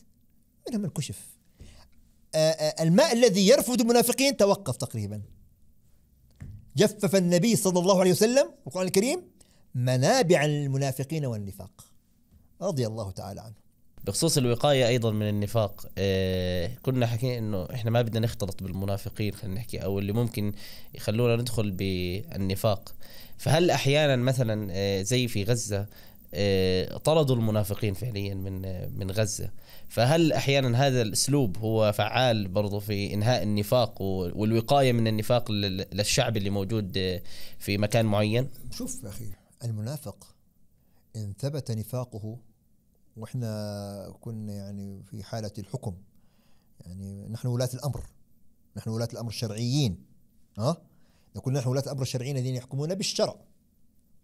منهم من كشف الماء الذي يرفض المنافقين توقف تقريبا جفف النبي صلى الله عليه وسلم القرآن الكريم منابع المنافقين والنفاق رضي الله تعالى عنه بخصوص الوقاية أيضا من النفاق إيه كنا حكينا أنه إحنا ما بدنا نختلط بالمنافقين خلينا نحكي أو اللي ممكن يخلونا ندخل بالنفاق فهل أحيانا مثلا آه زي في غزة آه، طردوا المنافقين فعليا من آه، من غزه فهل احيانا هذا الاسلوب هو فعال برضه في انهاء النفاق والوقايه من النفاق للشعب اللي موجود آه، في مكان معين شوف يا اخي المنافق ان ثبت نفاقه واحنا كنا يعني في حاله الحكم يعني نحن ولاه الامر نحن ولاه الامر الشرعيين ها نقول نحن ولاه الامر الشرعيين الذين يحكمون بالشرع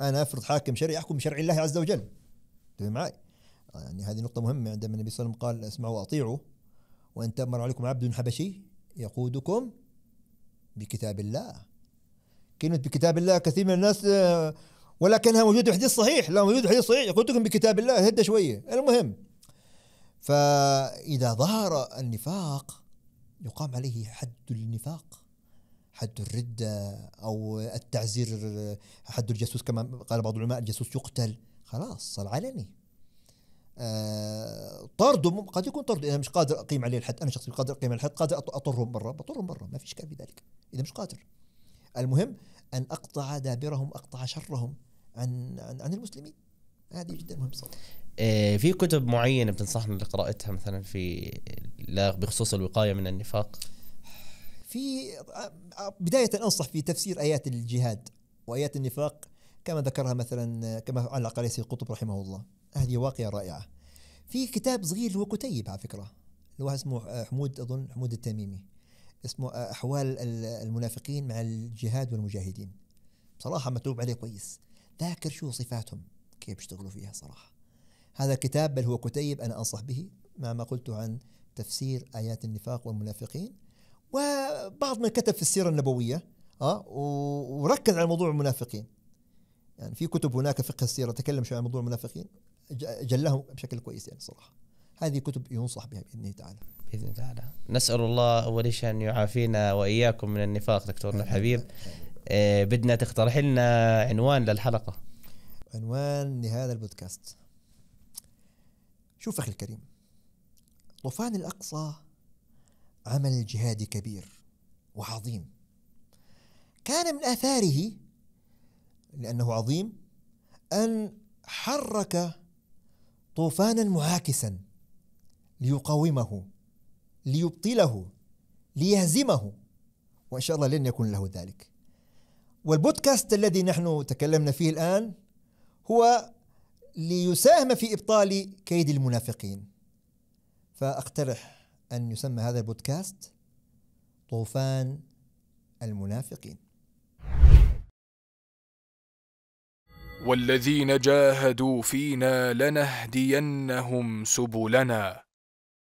انا افرض حاكم شرعي احكم بشرع الله عز وجل انتبه معي يعني هذه نقطة مهمة عندما النبي صلى الله عليه وسلم قال اسمعوا واطيعوا وان تأمر عليكم عبد حبشي يقودكم بكتاب الله كلمة بكتاب الله كثير من الناس آه، ولكنها موجودة في حديث صحيح لا موجودة في حديث صحيح يقودكم بكتاب الله هدى شوية المهم فإذا ظهر النفاق يقام عليه حد النفاق حد الردة أو التعزير حد الجاسوس كما قال بعض العلماء الجاسوس يقتل خلاص صار علني آه، طرده قد يكون طرده انا مش قادر اقيم عليه الحد انا شخصيا قادر اقيم عليه الحد قادر اطرهم برا بطرهم برا ما في اشكال في ذلك اذا مش قادر المهم ان اقطع دابرهم اقطع شرهم عن عن, عن المسلمين هذه جدا مهم صراحه آه، في كتب معينه بتنصحنا لقراءتها مثلا في بخصوص الوقايه من النفاق في بداية أنصح في تفسير آيات الجهاد وآيات النفاق كما ذكرها مثلا كما علق عليه سيد قطب رحمه الله هذه واقعة رائعة في كتاب صغير هو كتيب على فكرة اللي هو اسمه آه، حمود أظن حمود التميمي اسمه آه، أحوال المنافقين مع الجهاد والمجاهدين بصراحة متعوب عليه كويس ذاكر شو صفاتهم كيف بيشتغلوا فيها صراحة هذا كتاب بل هو كتيب أنا أنصح به مع ما قلت عن تفسير آيات النفاق والمنافقين وبعض من كتب في السيرة النبوية اه وركز على موضوع المنافقين يعني في كتب هناك فقه السيرة تكلم عن موضوع المنافقين جلهم بشكل كويس يعني صراحة هذه كتب ينصح بها بإذن الله تعالى باذن الله تعالى نسال الله اول شيء ان يعافينا واياكم من النفاق دكتورنا الحبيب آه، بدنا تقترح لنا عنوان للحلقه عنوان لهذا البودكاست شوف اخي الكريم طوفان الاقصى عمل جهادي كبير وعظيم كان من آثاره لأنه عظيم أن حرك طوفانا معاكسا ليقاومه ليبطله ليهزمه وإن شاء الله لن يكون له ذلك والبودكاست الذي نحن تكلمنا فيه الآن هو ليساهم في إبطال كيد المنافقين فأقترح أن يسمى هذا البودكاست طوفان المنافقين والذين جاهدوا فينا لنهدينهم سبلنا